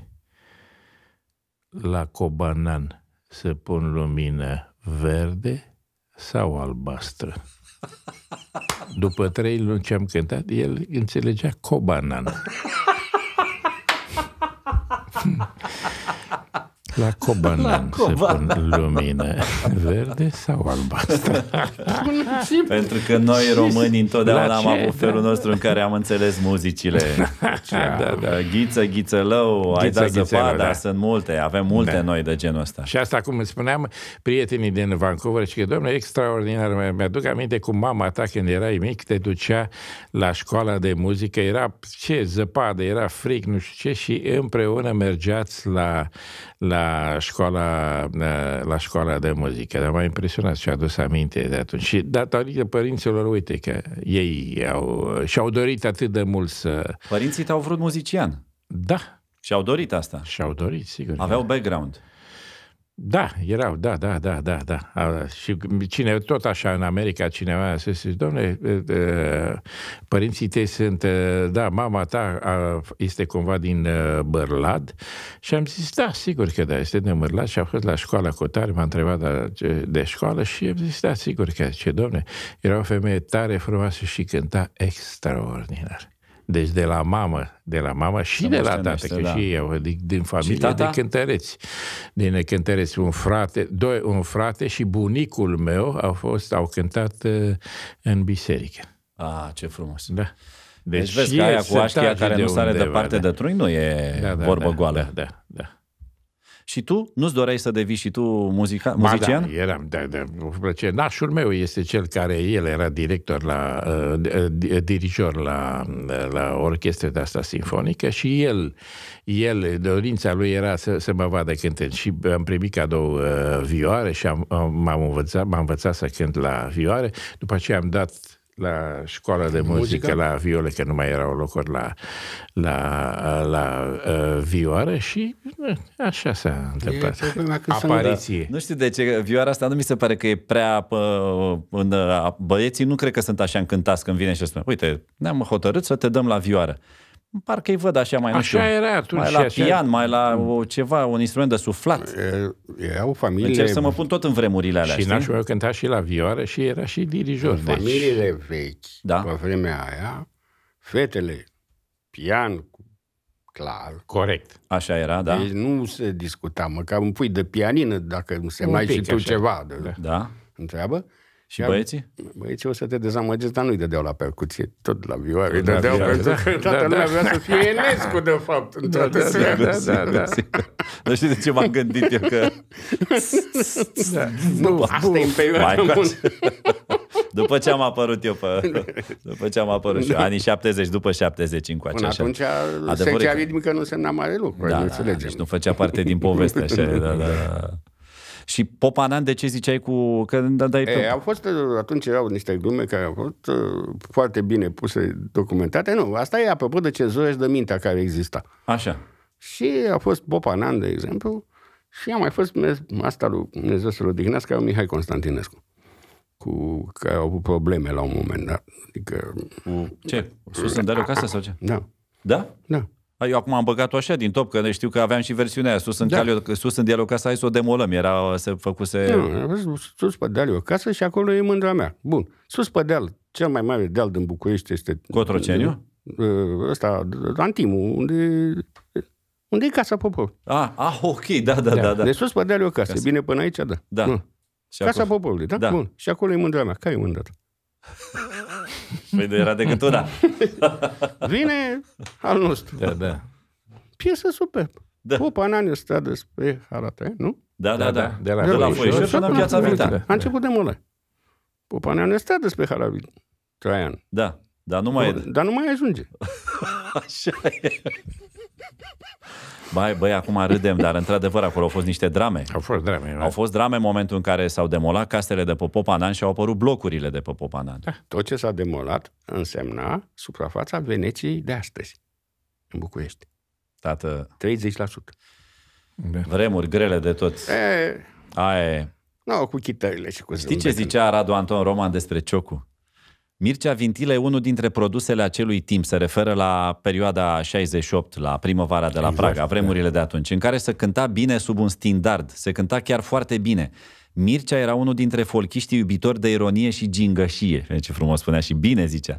La Cobanan să pun lumină verde sau albastră? După trei luni ce am cântat, el înțelegea Cobanan. La coban se pun lumine. Verde sau albastră? Pentru că noi români întotdeauna am avut felul nostru în care am înțeles muzicile. Da, da, da. Ghiță, ghiță lău, ai dat zăpada, da. sunt multe, avem multe da. noi de genul ăsta. Și asta, cum îți spuneam, prietenii din Vancouver și că, domnule, extraordinar, mi-aduc aminte cum mama ta când erai mic, te ducea la școala de muzică, era ce zăpadă, era fric, nu știu ce, și împreună mergeați la, la la școala, la școala de muzică, dar m-a impresionat și a adus aminte de atunci. Și datorită părinților, uite că ei au, și-au dorit atât de mult să... Părinții te-au vrut muzician. Da. Și-au dorit asta. Și-au dorit, sigur. Aveau da. background. Da, erau, da, da, da, da, da. Și cine, tot așa în America, cineva a zis, domnule, părinții tăi sunt, da, mama ta este cumva din Bărlad. Și am zis, da, sigur că da, este din Bărlad și am fost la școala cu tare, m-a întrebat de școală și am zis, da, sigur că, ce domne, era o femeie tare frumoasă și cânta extraordinar. Deci de la mamă, de la mama și Să de la tată, că da. și eu, adică din familie de cântăreți. Din cântăreți, un frate, doi, un frate și bunicul meu au fost, au cântat uh, în biserică. Ah, ce frumos. Da. Deci, deci vezi că aia cu așchia care nu sare departe da. de trui nu e da, da, vorbă da, goală. Da, da, da. Și tu nu-ți doreai să devii și tu muzica, da, muzician? da, eram, da, da, plăcere. Nașul meu este cel care, el era director la, uh, uh dirijor la, la orchestra de asta sinfonică și el, el, dorința lui era să, să mă vadă cântând și am primit cadou uh, vioare și am, m-am învățat, m-am învățat să cânt la vioare. După aceea am dat la școala de muzică, muzică, la viole, că nu mai erau locuri la, la, la, la uh, vioară și uh, așa s-a întâmplat. Apariție. Nu știu de ce, vioara asta nu mi se pare că e prea... Pă, uh, în, uh, băieții nu cred că sunt așa încântați când vine și spune, uite, ne-am hotărât să te dăm la vioară parcă îi văd așa mai, așa nu știu, era atunci, mai la așa... pian, mai la o, ceva, un instrument de suflat. Era o familie... Încerc să mă pun tot în vremurile alea, Și știi? nașul meu cânta și la vioară și era și dirijor. În deci... familiile vechi, da? pe vremea aia, fetele, pian, clar. Corect. Așa era, da. Deci nu se discuta, măcar un pui de pianină, dacă nu se mai și tu așa. ceva. De, da. da. Întreabă. Și Iar băieții? Băieții o să te dezamăgesc, dar nu-i dădeau la percuție, tot la vioară. Îi dădeau vioară, pentru da, că da, toată da, lumea da. vrea să fie Enescu, de fapt. În da, toată da, da, seara. Da, da, da, da. Nu știu de ce m-am gândit eu că... Da. Nu, asta e în perioada După ce am apărut eu pe... După ce am apărut și eu, anii 70, după 70 încoace. Până atunci Adevăr secția ritmică nu însemna mare lucru, da, înțelegem. Deci nu făcea parte din poveste, așa, da, da, da. Și Popanan, de ce ziceai cu... Că dai e, tot... au fost, atunci erau niște glume care au fost uh, foarte bine puse, documentate. Nu, asta e apropo de și de mintea care exista. Așa. Și a fost Popanan, de exemplu, și a mai fost asta lui Dumnezeu să-l odihnească, Mihai Constantinescu cu care au avut probleme la un moment dat. Adică... Ce? ce? Suspendare o casă sau ce? Da. Da? Da. Eu acum am băgat-o așa din top, că știu că aveam și versiunea aia sus în, da. calio, sus în dialog ca hai să o demolăm. Era, se făcuse... Nu, sus pe deal o casă și acolo e mândra mea. Bun. Sus pe deal, cel mai mare deal din București este... Cotroceniu? Uh, ăsta, Antimul, unde unde e casa poporului. Ah, ah, ok, da, da, da. da. da. De deci sus pe deal e o casă. casă. Bine, până aici, da. Da. Și casa acolo... poporului, da? da? Bun. Și acolo e mândra mea. Care e mândra ta? Păi de era decât una. Vine al nostru. Da, da. Piesă superb. Da. Popa în anii ăsta despre arată, nu? Da da, da, da, da. De la, de la Foieșor până la Piața Vita. A început de mult. Popa în anii ăsta despre Haravid. Traian. Da, dar nu mai e. Dar nu mai ajunge. Așa e. Băi, băi, acum râdem, dar într-adevăr acolo au fost niște drame. Au fost drame. Au da. fost drame în momentul în care s-au demolat castele de pe Popanan și au apărut blocurile de pe Popanan. Da, tot ce s-a demolat însemna suprafața Veneției de astăzi, în București. Tată... 30%. Da. Vremuri grele de toți. E... Aia e. Nu, no, cu chitările și cu Știi ce zicea Radu Anton Roman despre ciocul? Mircea Vintile, unul dintre produsele acelui timp, se referă la perioada 68, la primăvara de la exact, Praga, da. vremurile de atunci, în care se cânta bine sub un standard, se cânta chiar foarte bine. Mircea era unul dintre folchiștii iubitori de ironie și gingășie, ce frumos spunea și bine zicea,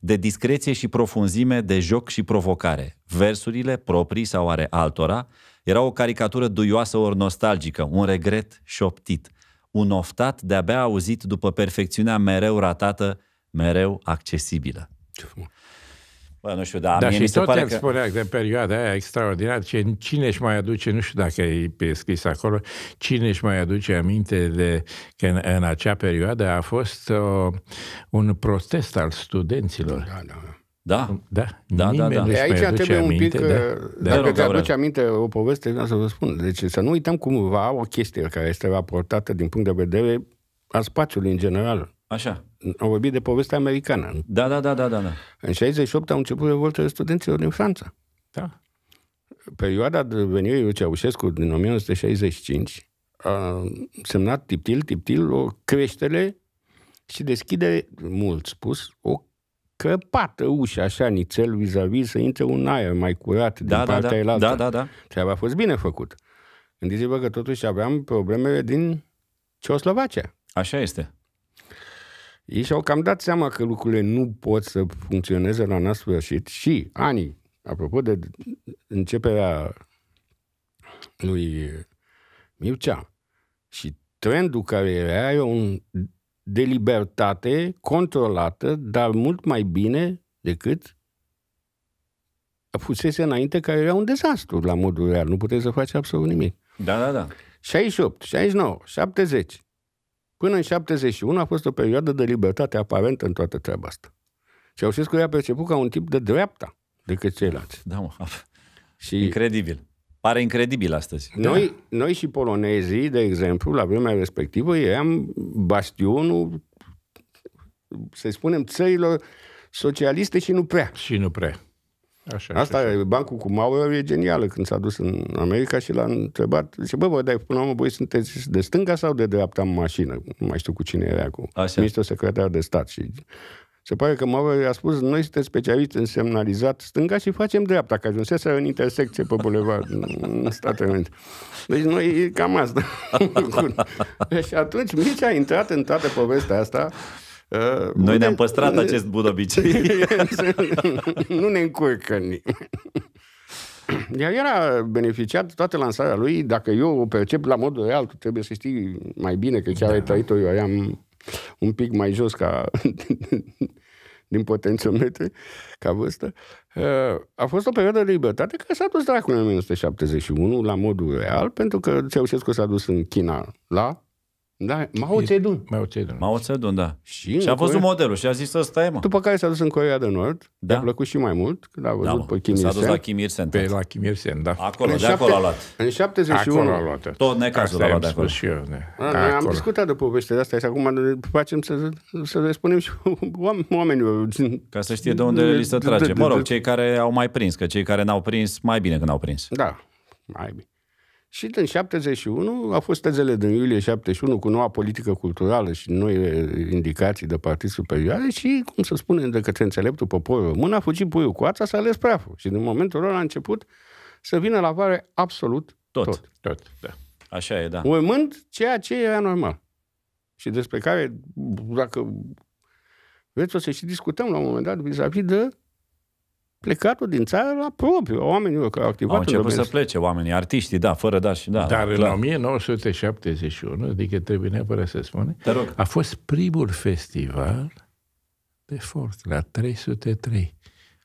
de discreție și profunzime, de joc și provocare. Versurile, proprii sau are altora, era o caricatură duioasă ori nostalgică, un regret șoptit, un oftat de-abia auzit după perfecțiunea mereu ratată mereu accesibilă. Bă, nu știu, da, Dar mie și mi se tot pare că... spunea de perioada aia extraordinară, ce, cine își mai aduce, nu știu dacă e scris acolo, cine își mai aduce aminte de că în, în acea perioadă a fost o, uh, un protest al studenților. Da, da. Da, da, da. da, da. E, da. păi aici trebuie un pic, aminte, da. Uh, da, dacă aduce aminte o poveste, vreau să vă spun. Deci să nu uităm cumva o chestie care este raportată din punct de vedere al spațiului în general. Așa. Am vorbit de povestea americană. Da, da, da, da, da. da. În 68 au început revoltele studenților din Franța. Da. Perioada de venire lui Ceaușescu din 1965 a semnat tiptil, tiptil o creștere și deschide, mult spus, o crăpată ușa, așa, nițel vis-a-vis, să intre un aer mai curat da, din da, partea da, Da, da, da. Treaba a fost bine făcută. Gândiți-vă că totuși aveam probleme din Ceoslovacia. Așa este ei și-au cam dat seama că lucrurile nu pot să funcționeze la nasfârșit și anii, apropo de începerea lui Mircea și trendul care era, e un de libertate controlată, dar mult mai bine decât fusese înainte, care era un dezastru la modul real. Nu puteți să faci absolut nimic. Da, da, da. 68, 69, 70. Până în 71 a fost o perioadă de libertate aparentă în toată treaba asta. Ceaușescu i-a perceput ca un tip de dreapta decât ceilalți. Da, mă. Și incredibil. Pare incredibil astăzi. Da. Noi, da. noi și polonezii, de exemplu, la vremea respectivă, eram bastionul, să spunem, țărilor socialiste și nu prea. Și nu prea. Așa, Asta așa, așa. bancul cu Mauer e genială când s-a dus în America și l-a întrebat, zice, bă, vă dai până la urmă, voi sunteți de stânga sau de dreapta în mașină? Nu mai știu cu cine era cu așa. ministrul secretar de stat și se pare că Maurer i-a spus, noi suntem specialiști în semnalizat stânga și facem dreapta, că ajunsese în intersecție pe bulevard în Statele Unite. Deci noi e cam asta. și deci atunci Mici a intrat în toată povestea asta Uh, Noi ne-am păstrat acest bun obicei. nu ne încurcă nimeni. Ea era beneficiat toate lansarea lui, dacă eu o percep la modul real, tu trebuie să știi mai bine că chiar da. ai trăit-o, eu am un pic mai jos ca din potențiometri, ca vârstă. Uh, a fost o perioadă de libertate care s-a dus dracu în 1971 la modul real, pentru că Ceaușescu s-a dus în China la da, Mao Zedong. Mao Zedong. Mao Zedong, da. Și, și a văzut Corea... modelul și a zis să stai, mă. După care s-a dus în Corea de Nord, da. a plăcut și mai mult, când a văzut da, pe Kim S-a dus la Kim Il-sen. Pe la Kim Il-sen, da. Acolo, în de acolo a luat. În 71. Acolo a luat. Tot necazul a luat de acolo. Și eu, ne. A, Am discutat de povestea de asta și acum facem să, să le spunem și oamenilor. Ca să știe de unde li se trage. Mă rog, cei care au mai prins, că cei care n-au prins, mai bine că n-au prins. Da, mai bine. Și în 71 a fost tezele din iulie 71 cu noua politică culturală și noi eh, indicații de partid superioare și, cum să spunem, de către înțeleptul poporul român a fugit puiul cu ața, s-a ales praful. Și din momentul lor a început să vină la vare absolut tot. Tot, tot da. Așa e, da. Urmând ceea ce era normal. Și despre care, dacă vreți, o să și discutăm la un moment dat vis-a-vis de plecatul din țară la propriu, oamenii care au activat Au început să plece oamenii, artiștii, da, fără da și da. Dar clar. în 1971, adică trebuie neapărat să spune, a fost primul festival de folk la 303.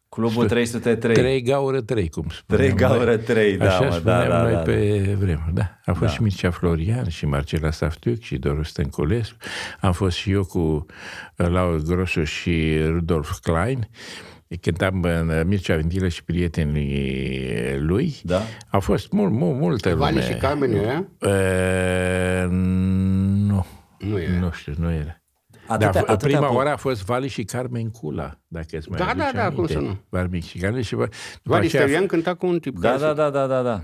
Clubul 303. Trei gaură 3, cum spuneam. Trei gaură 3, da, Așa mă, da, da, noi da, pe da. vremuri, da. A fost da. și Mircea Florian și Marcela Saftuc și Doru Stănculescu. Am fost și eu cu uh, Laura Grosu și Rudolf Klein. Uh, cântam în uh, Mircea Vintilă și prietenii lui. Da. A fost mult, mult, multă Vale lume. și Carmen, nu? Uh, nu. Nu era. Nu știu, nu era. Atâtea, Dar atâtea prima oară a fost Vali și Carmen Cula, dacă îți mai Da, da, da, cum să nu. Vali și Carmen și... Vali Sterian cânta cu un tip. Da, da, da, da, da, da, da.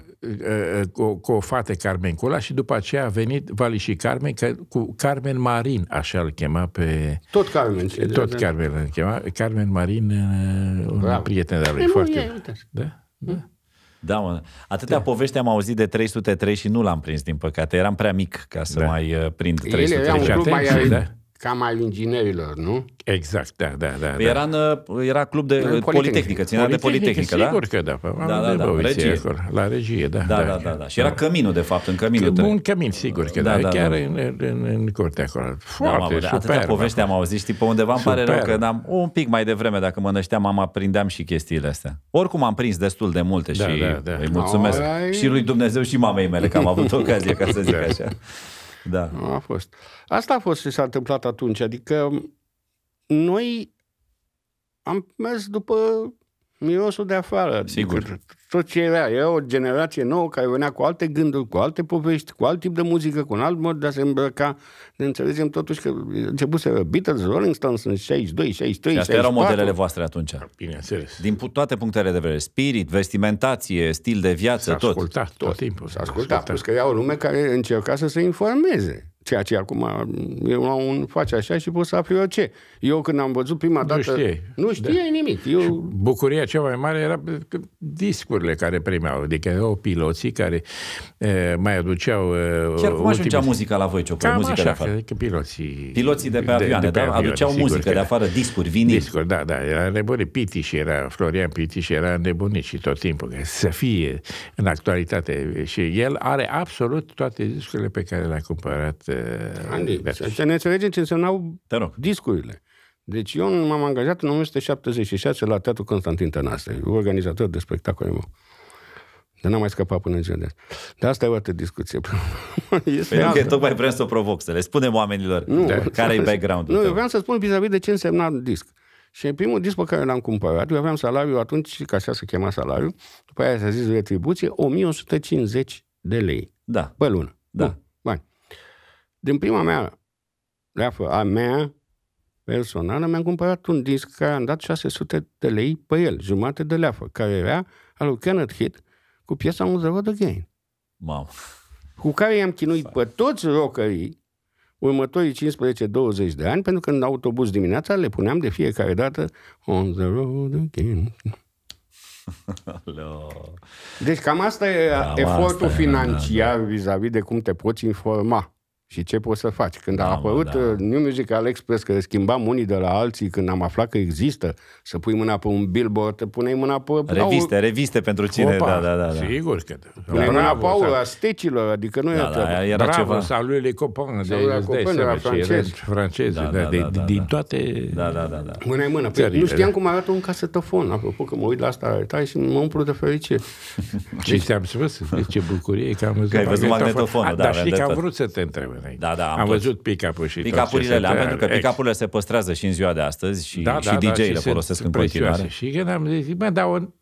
Cu, cu o fată Carmen Cula și după aceea a venit Vali și Carmen cu Carmen Marin, așa îl chema pe... Tot Carmen. Tot Carmen îl chema. Carmen Marin, uh, un prieten de-a lui. Păi foarte... Da? Da. Da, mă. Atâtea da. povești am auzit de 303 și nu l-am prins, din păcate. Eram prea mic ca să da. mai prind 303. Ele erau da cam al inginerilor, nu? Exact, da, da, da. Păi da. Era, în, uh, era club de în uh, Politehnică, ținea de Politehnică, da? Sigur că da, da, da, da, da regie. Acolo, la regie, da, da. Da, da, da. da. Și era căminul, de fapt, în căminul tău. Un cămin, sigur că da, da, da chiar da. În, în, în curtea acolo. Foarte, da, super. Atâtea povești am auzit, știi, pe undeva îmi pare rău că am un pic mai devreme, dacă mă nășteam, am aprindeam și chestiile astea. Oricum am prins destul de multe și da, da. îi mulțumesc. No, și lui Dumnezeu și mamei mele că am avut ocazie, ca să zic așa. Da. A fost. Asta a fost ce s-a întâmplat atunci. Adică noi am mers după mirosul de afară. Sigur. Adică, tot ce era. Era o generație nouă care venea cu alte gânduri, cu alte povești, cu alt tip de muzică, cu un alt mod de a se îmbrăca. Ne înțelegem totuși că începuse Beatles, Rolling Stones în 62, 63, Și astea 64. erau modelele voastre atunci. Bineînțeles. Din toate punctele de vedere. Spirit, vestimentație, stil de viață, s-a tot. Ascultat, tot. tot timpul. S-a ascultat. S-a ascultat. Plus că era o lume care încerca să se informeze. Ceea ce acum eu un face așa și pot să aflu eu ce. Eu când am văzut prima nu dată... Știe. Nu da. știe. da. nimic. Eu... bucuria cea mai mare era discurile care primeau. Adică erau piloții care e, mai aduceau... Chiar cum ajungea muzica la voi, Ciocoi? Cam muzica așa, de afară. Adică piloții... Piloții de pe avioane, de, de pe da? avioane, da? aduceau sigur, muzică că... de afară, discuri, vinil. Discuri, da, da. Era nebunit. și era, Florian și era nebunit și tot timpul. Că să fie în actualitate. Și el are absolut toate discurile pe care le-a cumpărat aceste Andy, să ne înțelegem ce însemnau discurile. Deci eu m-am angajat în 1976 la Teatru Constantin Tănase, organizator de spectacole meu. Dar n-am mai scăpat până în ziua de Dar asta e o altă discuție. este păi okay, tocmai vreau să o provoc, să le spunem oamenilor nu, care e background-ul Nu, tău. eu vreau să spun vis-a-vis de ce însemna disc. Și primul disc pe care l-am cumpărat, eu aveam salariu atunci, ca așa se chema salariu, după aia s-a zis retribuție, 1150 de lei. Da. Pe lună. Da. Bun din prima mea leafă a mea personală, mi-am cumpărat un disc care am dat 600 de lei pe el, jumate de leafă, care era al lui Kenneth Hit cu piesa On the Road Again. Wow. Cu care i-am chinuit pe toți rockerii următorii 15-20 de ani, pentru că în autobuz dimineața le puneam de fiecare dată On the Road Again. Deci cam asta e cam efortul asta financiar era, da, da. vis-a-vis de cum te poți informa. Și ce poți să faci? Când da, a apărut da. Uh, New Music al Express, că schimbam unii de la alții, când am aflat că există, să pui mâna pe un billboard, te puneai mâna pe... Reviste, au... reviste pentru cine, Opa. da, da, da, da. Sigur că da. Puneai mâna pe aula stecilor, adică nu da, da, era bravo, ceva. sau lui Le Copan, de era francez. francez da, da, da, da, din da, da. toate... Da, da, da, da. Mâna mână. Păi, nu știam cum arată un casetofon, apropo, că mă uit la asta tai și mă umplu de fericire. ce deci, am spus? ce bucurie că am văzut. Că ai văzut magnetofonul, da. Dar știi că am vrut să te întreb lei. Păi, da, da. Am, am văzut pick-up-ul și pick urile le pentru că deci- pick urile se păstrează și în ziua de astăzi și, da, și da, DJ-le da, folosesc în continuare. Și când am zis, bă, dar un...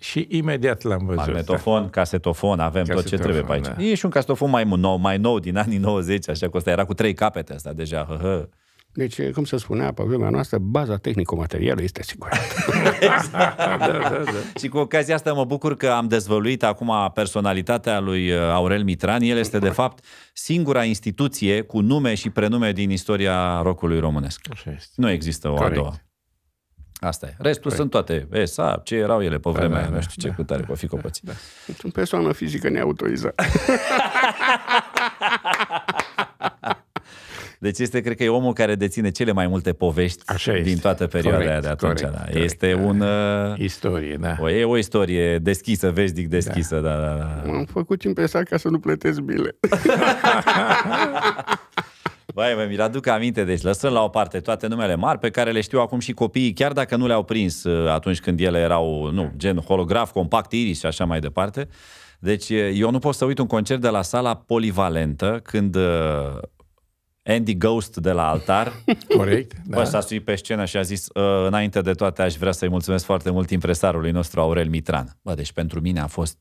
Și imediat l-am văzut. Da. Magnetofon, da. casetofon, avem casetofon, tot ce trebuie pe aici. Da. E și un casetofon mai nou, mai nou din anii 90, așa că ăsta era cu trei capete asta deja. Hă, hă. Deci, cum se spunea pe vremea noastră, baza tehnico-materială este asigurată. exact. da, da, da. Și cu ocazia asta mă bucur că am dezvăluit acum personalitatea lui uh, Aurel Mitran. El este, de fapt, singura instituție cu nume și prenume din istoria rocului românesc. Nu există o Corect. a doua. Asta e. Restul Corect. sunt toate ESA, ce erau ele pe da, vremea da, da, da, nu știu ce da, cu tare, da, fi copăți. Da, da. Sunt persoană fizică neautorizată. Deci este, cred că e omul care deține cele mai multe povești Așa este. din toată perioada corect, aia de atunci. Corect, da. Corect, este da. un... Uh, istorie, da. O, e o istorie deschisă, veșnic deschisă, da, da, da. da. M-am făcut impresia ca să nu plătesc bile. Băi, mă, mi-l aduc aminte, deci lăsând la o parte toate numele mari pe care le știu acum și copiii, chiar dacă nu le-au prins uh, atunci când ele erau, nu, gen holograf, compact iris și așa mai departe. Deci uh, eu nu pot să uit un concert de la sala polivalentă când Andy Ghost de la altar. Corect. Da. s-a suit pe scenă și a zis, ă, înainte de toate aș vrea să-i mulțumesc foarte mult impresarului nostru Aurel Mitran. Bă, deci pentru mine a fost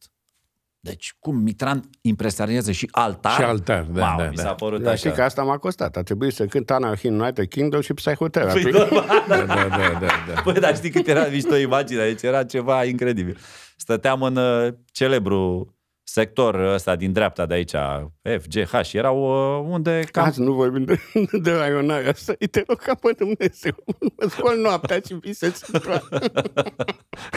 deci, cum Mitran impresariază și altar? Și altar, da, wow, da, mi da. s-a părut da. Dar știi că asta m-a costat. A trebuit să cânt Hin, United Kingdom și Psychotherapy. Păi, da da, da, da, da, da, da. Păi, dar știi cât era mișto imaginea? Deci era ceva incredibil. Stăteam în uh, celebru sector ăsta din dreapta de aici, F, G, H, erau uh, unde... Cam... Azi nu vorbim de, de raionare asta, e te rog ca pe Dumnezeu, mă scol noaptea și visez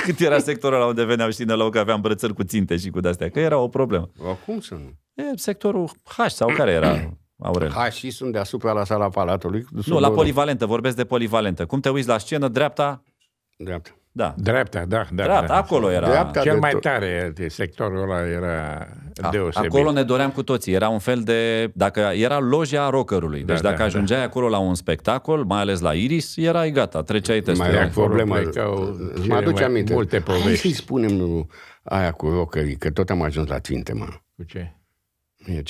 Cât era sectorul la unde veneau și ne luau că aveam brățări cu ținte și cu de-astea, că era o problemă. Acum să nu. E, sectorul H sau care era? Aurel. Ha, și sunt deasupra la sala palatului. Nu, la polivalentă, vorbesc de polivalentă. Cum te uiți la scenă, dreapta? Dreapta. Da. Dreapta, da. da Dreapta, da. da. acolo era. Dreapta Cel mai tare sectorul ăla era A, deosebit. Acolo ne doream cu toții. Era un fel de... Dacă era loja rockerului. Da, deci da, dacă da, ajungeai da. acolo la un spectacol, mai ales la Iris, erai gata, treceai testul. Mai era problema. Mă aduce aminte. Multe povești. Hai să-i spunem aia cu rockerii, că tot am ajuns la ținte, mă. Cu ce? E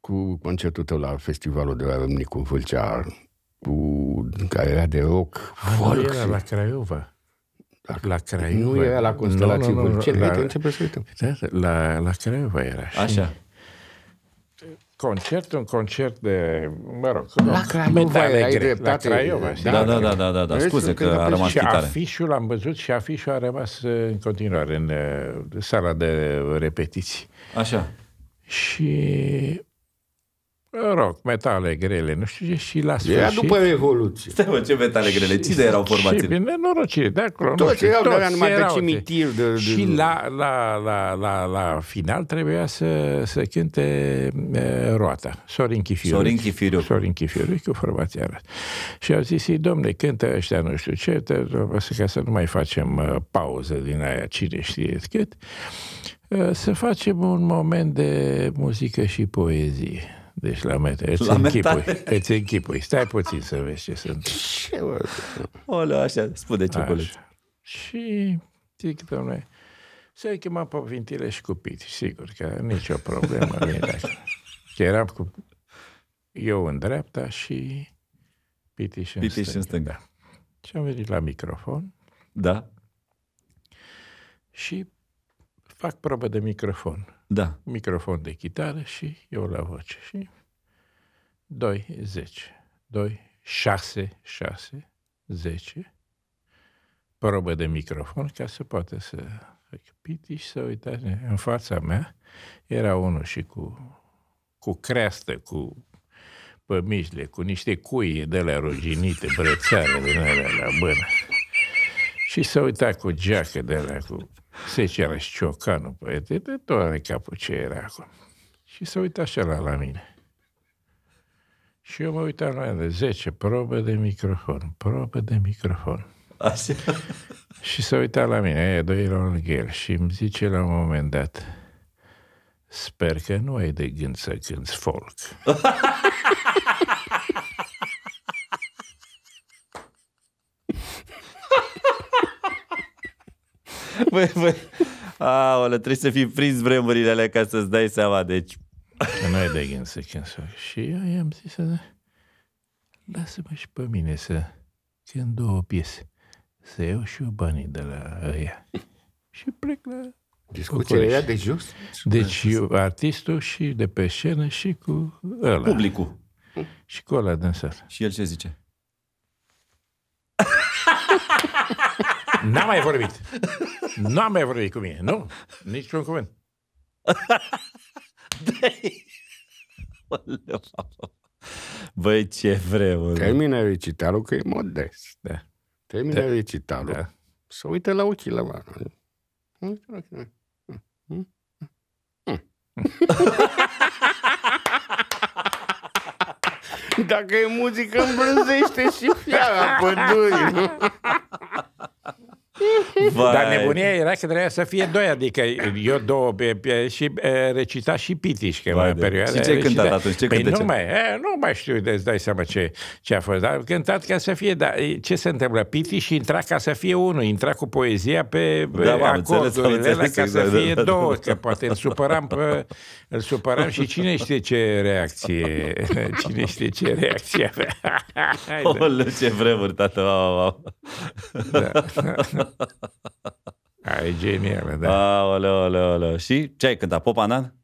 Cu concertul tău la festivalul de la Râmnicu Vâlcea, cu, care era de rock, ah, folk. Era la Craiova. La, la Craiova. Nu era la Constelații La, începe să uităm. Da, da, la, la Craiova era. Și Așa. Concert, un concert de, mă rog, la Craiova, ai dreptate. La Craiova, da, da, da, da, da, da, da scuze că a rămas și chitare. afișul, am văzut și afișul a rămas uh, în continuare în uh, sala de repetiții. Așa. Și rock, metale grele, nu știu ce, și la sfârșit... Era după Revoluție. Stai, mă, ce metale grele? Cine erau formații? Cine, norocire, de acolo. nu știu, erau, toți numai erau, de cimitir. De, de... Și la, la, la, la, la final trebuia să, să cânte e, roata. Sorin Chifiriu. Sorin Chifiriu. Sorin Chifiriu, cu formația era. Și au zis, domne, cântă ăștia nu știu ce, ca să nu mai facem uh, pauză din aia, cine știe cât, să facem un moment de muzică și poezie. Deci la mete. Îți închipui. Îți închipui. Stai puțin să vezi ce sunt. Oleu, așa, spune ce Și zic, domnule, să-i chema pe Vintile și Cupit. Sigur că nicio problemă. că eram cu eu în dreapta și Pitiș în stânga. În stânga. Da. Și am venit la microfon. Da. Și fac probă de microfon. Da. Microfon de chitară și eu la voce. Și 2, 10, 2, 6, 6, 10, probă de microfon ca să poată să fac piti și să uitați. În fața mea era unul și cu, cu creastă, cu pămișle, cu niște cuie de la ruginite, brățare din alea la bână. Și s-a uitat cu geacă de la cu secera și ciocanul pe de tot are capul ce era acum. Și s-a uitat așa la, la mine. Și eu mă uitam la de 10 probe de microfon, probe de microfon. Așa. Și s-a uitat la mine, aia doi erau el și îmi zice la un moment dat, sper că nu ai de gând să cânti folk. Băi, băi, aole, trebuie să fii prins vremurile alea ca să-ți dai seama, deci... nu e de gând să cancer. Și eu i-am zis să... Lasă-mă și pe mine să țin două piese. Să iau și eu banii de la ea. și plec la Discuția de jos? Deci eu, artistul și de pe scenă și cu ăla. Publicul. Și cu ăla din sală. Și el ce zice? N-am mai vorbit. Nu am mai vorbit cu mine, nu? un cuvânt. Băi, ce vreau. Termină recitalul că e modest. Da. Termină da. recitalul. Da. Să uită la ochii la mână. Dacă e muzică, îmbrânzește și fiara pădurii. Vai. Dar nebunia era că trebuia să fie doi, adică eu două pe, pe, și e, recita și Pitiș, că Vai, perioada Și ce ai cântat atunci? Ce păi nu, Mai, e, nu mai știu, de dai seama ce, ce a fost. Dar cântat ca să fie, dar ce se întâmplă? Pitiș intra ca să fie unul, intra cu poezia pe da, bă, acordurile înțeles, alea ca să exact, da, fie da, da. două, da, că poate îl supăram, pe, îl supăram și cine știe ce reacție, cine știe ce reacție avea. Oleu, ce vremuri, tată, wow, wow. Da. Ai, genial, da. Aoleu, aoleu, aoleu. Și ce ai cântat? Popanan?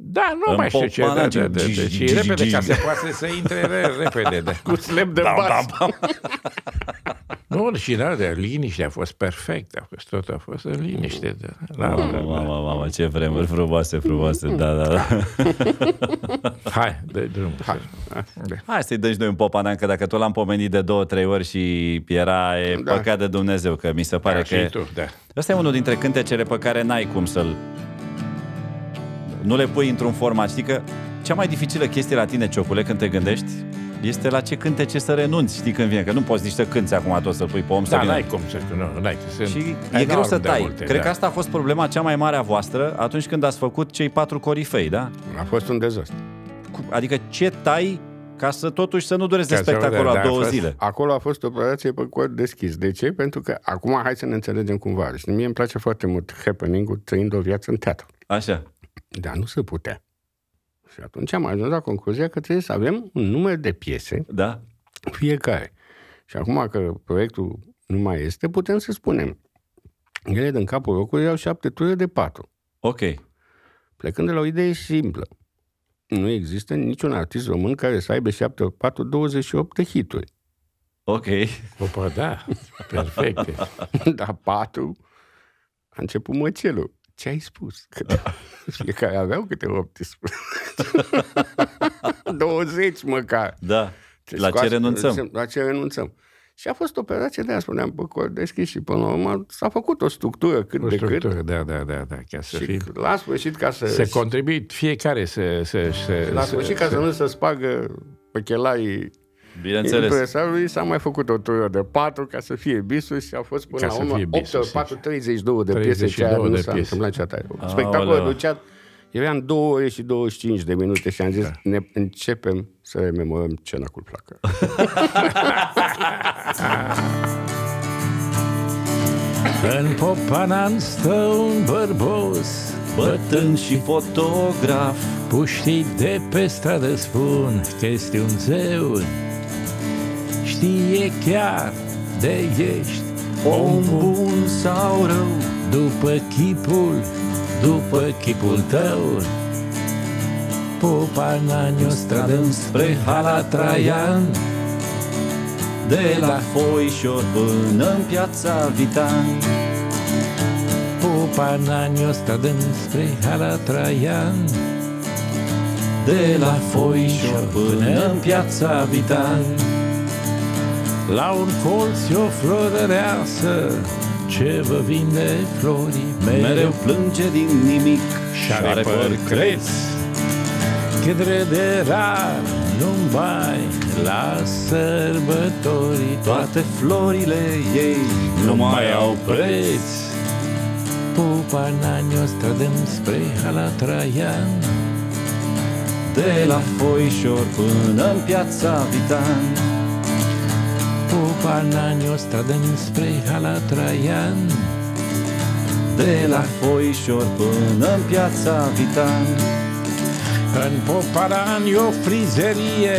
Da, nu mai știu ce. Da da da, da, da, da, și repede, ca să poate să intre repede. Da. Cu slep de bas. Da, nu, și da, de liniște a fost perfect. A fost tot, a fost în liniște. Da, da, mamă, da, mama, mama, ce vremuri frumoase, frumoase. Da, da, da. Hai, dă drum. Hai. Hai să-i dăci noi un popanan, că dacă tu l-am pomenit de două, trei ori și era e da. păcat de Dumnezeu, că mi se pare da, că... Și tu, da. Asta e unul dintre cântecele pe care n-ai cum să-l nu le pui într-un format. Știi că cea mai dificilă chestie la tine, Ciocule, când te gândești, este la ce cânte ce să renunți, știi când vine, că nu poți nici să cânti acum tot să-l pui pe om da, să vină. n-ai cum să știu, nu, n-ai ce să... Și e greu să tai. Multe, Cred da. că asta a fost problema cea mai mare a voastră atunci când ați făcut cei patru corifei, da? A fost un dezastru. Adică ce tai ca să totuși să nu dureze spectacolul la da, două fost, zile. Acolo a fost o operație pe cod deschis. De ce? Pentru că acum hai să ne înțelegem cumva. Și deci mie îmi place foarte mult happening-ul trăind o viață în teatru. Așa. Dar nu se putea. Și atunci am ajuns la concluzia că trebuie să avem un număr de piese da. fiecare. Și acum că proiectul nu mai este, putem să spunem. Ele din capul locului au șapte ture de patru. Ok. Plecând de la o idee simplă. Nu există niciun artist român care să aibă 7, 4, 28 opt hituri. Ok. Opa, da. Perfect. da, patru. A început măcelul ce ai spus? Câte... Fiecare aveau câte 18. 20 măcar. Da. Ce la scoas, ce renunțăm? La ce renunțăm. Și a fost o operație de aia, spuneam, pe cor deschis și până la urmă s-a făcut o structură cât o structură, de cât. da, da, da, da, chiar să și fi... la sfârșit ca să... Se contribuie fiecare să... să, să la sfârșit să, ca să, să nu se spagă pe chelaii Bineînțeles. Impresa lui s-a mai făcut o tură de patru ca să fie bisul și a fost până ca la urmă 8 4, 32 de piese, ceea nu s-a întâmplat cealaltă. Spectacolul Luceat era în 2 ore și 25 de minute și am zis, da. ne începem să rememorăm cena cu placă. În popanan stă un bărbos Bătân și fotograf Puștii de pe stradă spun Că este un zeu știe chiar de ești om bun sau rău După chipul, după chipul tău Popananiu stradăm spre Hala Traian De la Foișor până în piața Vitan Popananiu stradăm spre Hala Traian De la Foișor până în piața Vitan la un colț e o florăreasă ce vă vinde flori mereu, mereu plânge din nimic și are păr creț Cât de rar nu mai la sărbători Toate florile ei nu mai au preț Pupa n-ani o strădăm spre Hala Traian De la Foișor până în piața Vitan po Panaños, strada înspre Hala Traian De la Foișor până în piața Vitan În Poparani o frizerie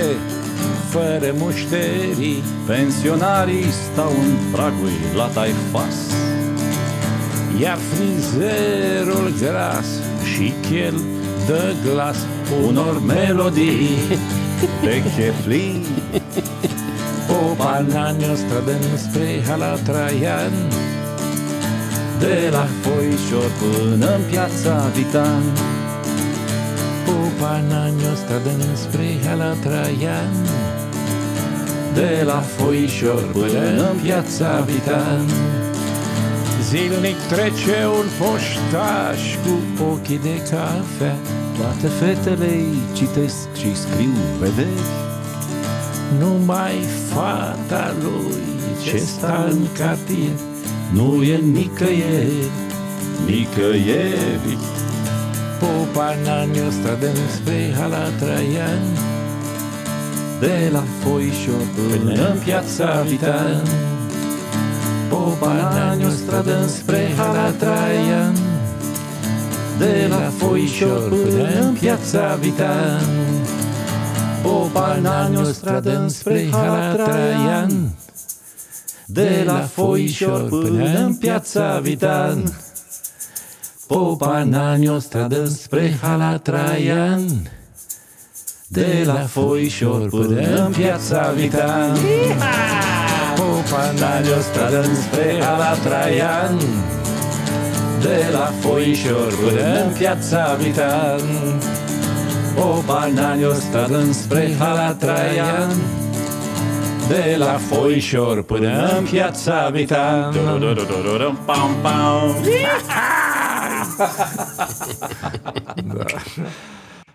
fără mușterii Pensionarii stau în pragui la taifas Iar frizerul gras și chel dă glas Unor melodii de cheflii o banană strădăm spre Hala Traian De la Foișor până în piața Vitan O banană strădăm spre Hala Traian De la Foișor până în piața Vitan Zilnic trece un poștaș cu ochii de cafea Toate fetele îi citesc și scriu vederi numai fata lui ce sta în cartier Nu e nicăieri, nicăieri Popa n-anii ăsta de spre la Traian De la Foișor până în piața Vitan Popa n-anii ăsta de spre la Traian de la Foișor până în piața Vitan Bobanani o stradă înspre Hala De la Foișor până în piața Vitan Bobanani o stradă înspre Hala De la Foișor până în piața Vitan Bobanani o stradă înspre Hala de la Foișor până în piața Vitan o stat înspre Hala Traian de la foișor până în piața Vitan Pam, pam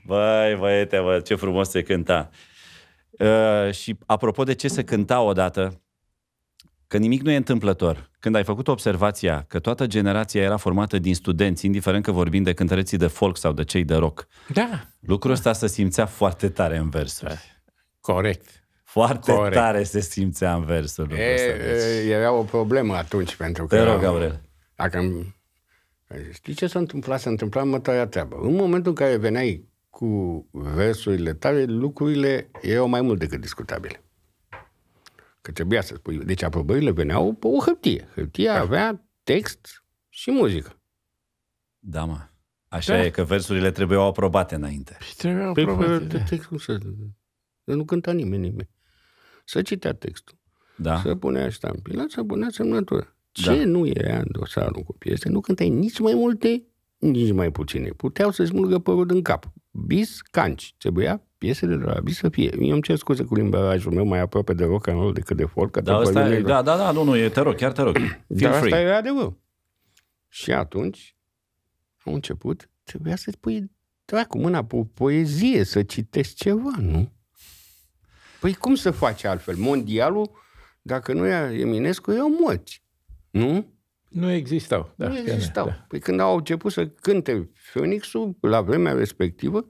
Băi, băiete, bă, ce frumos se cânta. Uh, și apropo de ce se cânta odată, că nimic nu e întâmplător. Când ai făcut observația că toată generația era formată din studenți, indiferent că vorbim de cântăreții de folk sau de cei de rock, da. lucrul ăsta se simțea foarte tare în versuri. Corect. Foarte Corect. tare se simțea în versuri. E, deci. Era o problemă atunci, pentru că... Te rog, Aurel. Dacă îmi... Știi ce s-a întâmplat? S-a întâmplat mătoarea treabă. În momentul în care veneai cu versurile tale, lucrurile erau mai mult decât discutabile că trebuia să spui. Deci aprobările veneau pe o hârtie. Hârtia da. avea text și muzică. Da, mă. Așa da. e, că versurile trebuiau aprobate înainte. Și trebuiau păi, aprobate. Pe, păi, da. textul să... Nu cânta nimeni nimeni. Să citea textul. Da. Să punea ștampila, să punea semnătura. Da. Ce da. nu era în dosarul cu piese, nu cântai nici mai multe, nici mai puține. Puteau să ți mulgă părul în cap. Bis, canci. Trebuia piesele de la fie. Eu îmi cer scuze cu limbajul meu mai aproape de rock and roll decât de folk. Da, asta e, da, da, da, nu, nu, e, te rog, chiar te rog. Dar free. asta e adevărul. Și atunci am început, trebuia să-ți pui cu mâna pe o poezie, să citești ceva, nu? Păi cum să faci altfel? Mondialul, dacă nu e Eminescu, e o moți, nu? Nu existau. Da, nu existau. Da. Păi când au început să cânte Phoenix-ul, la vremea respectivă,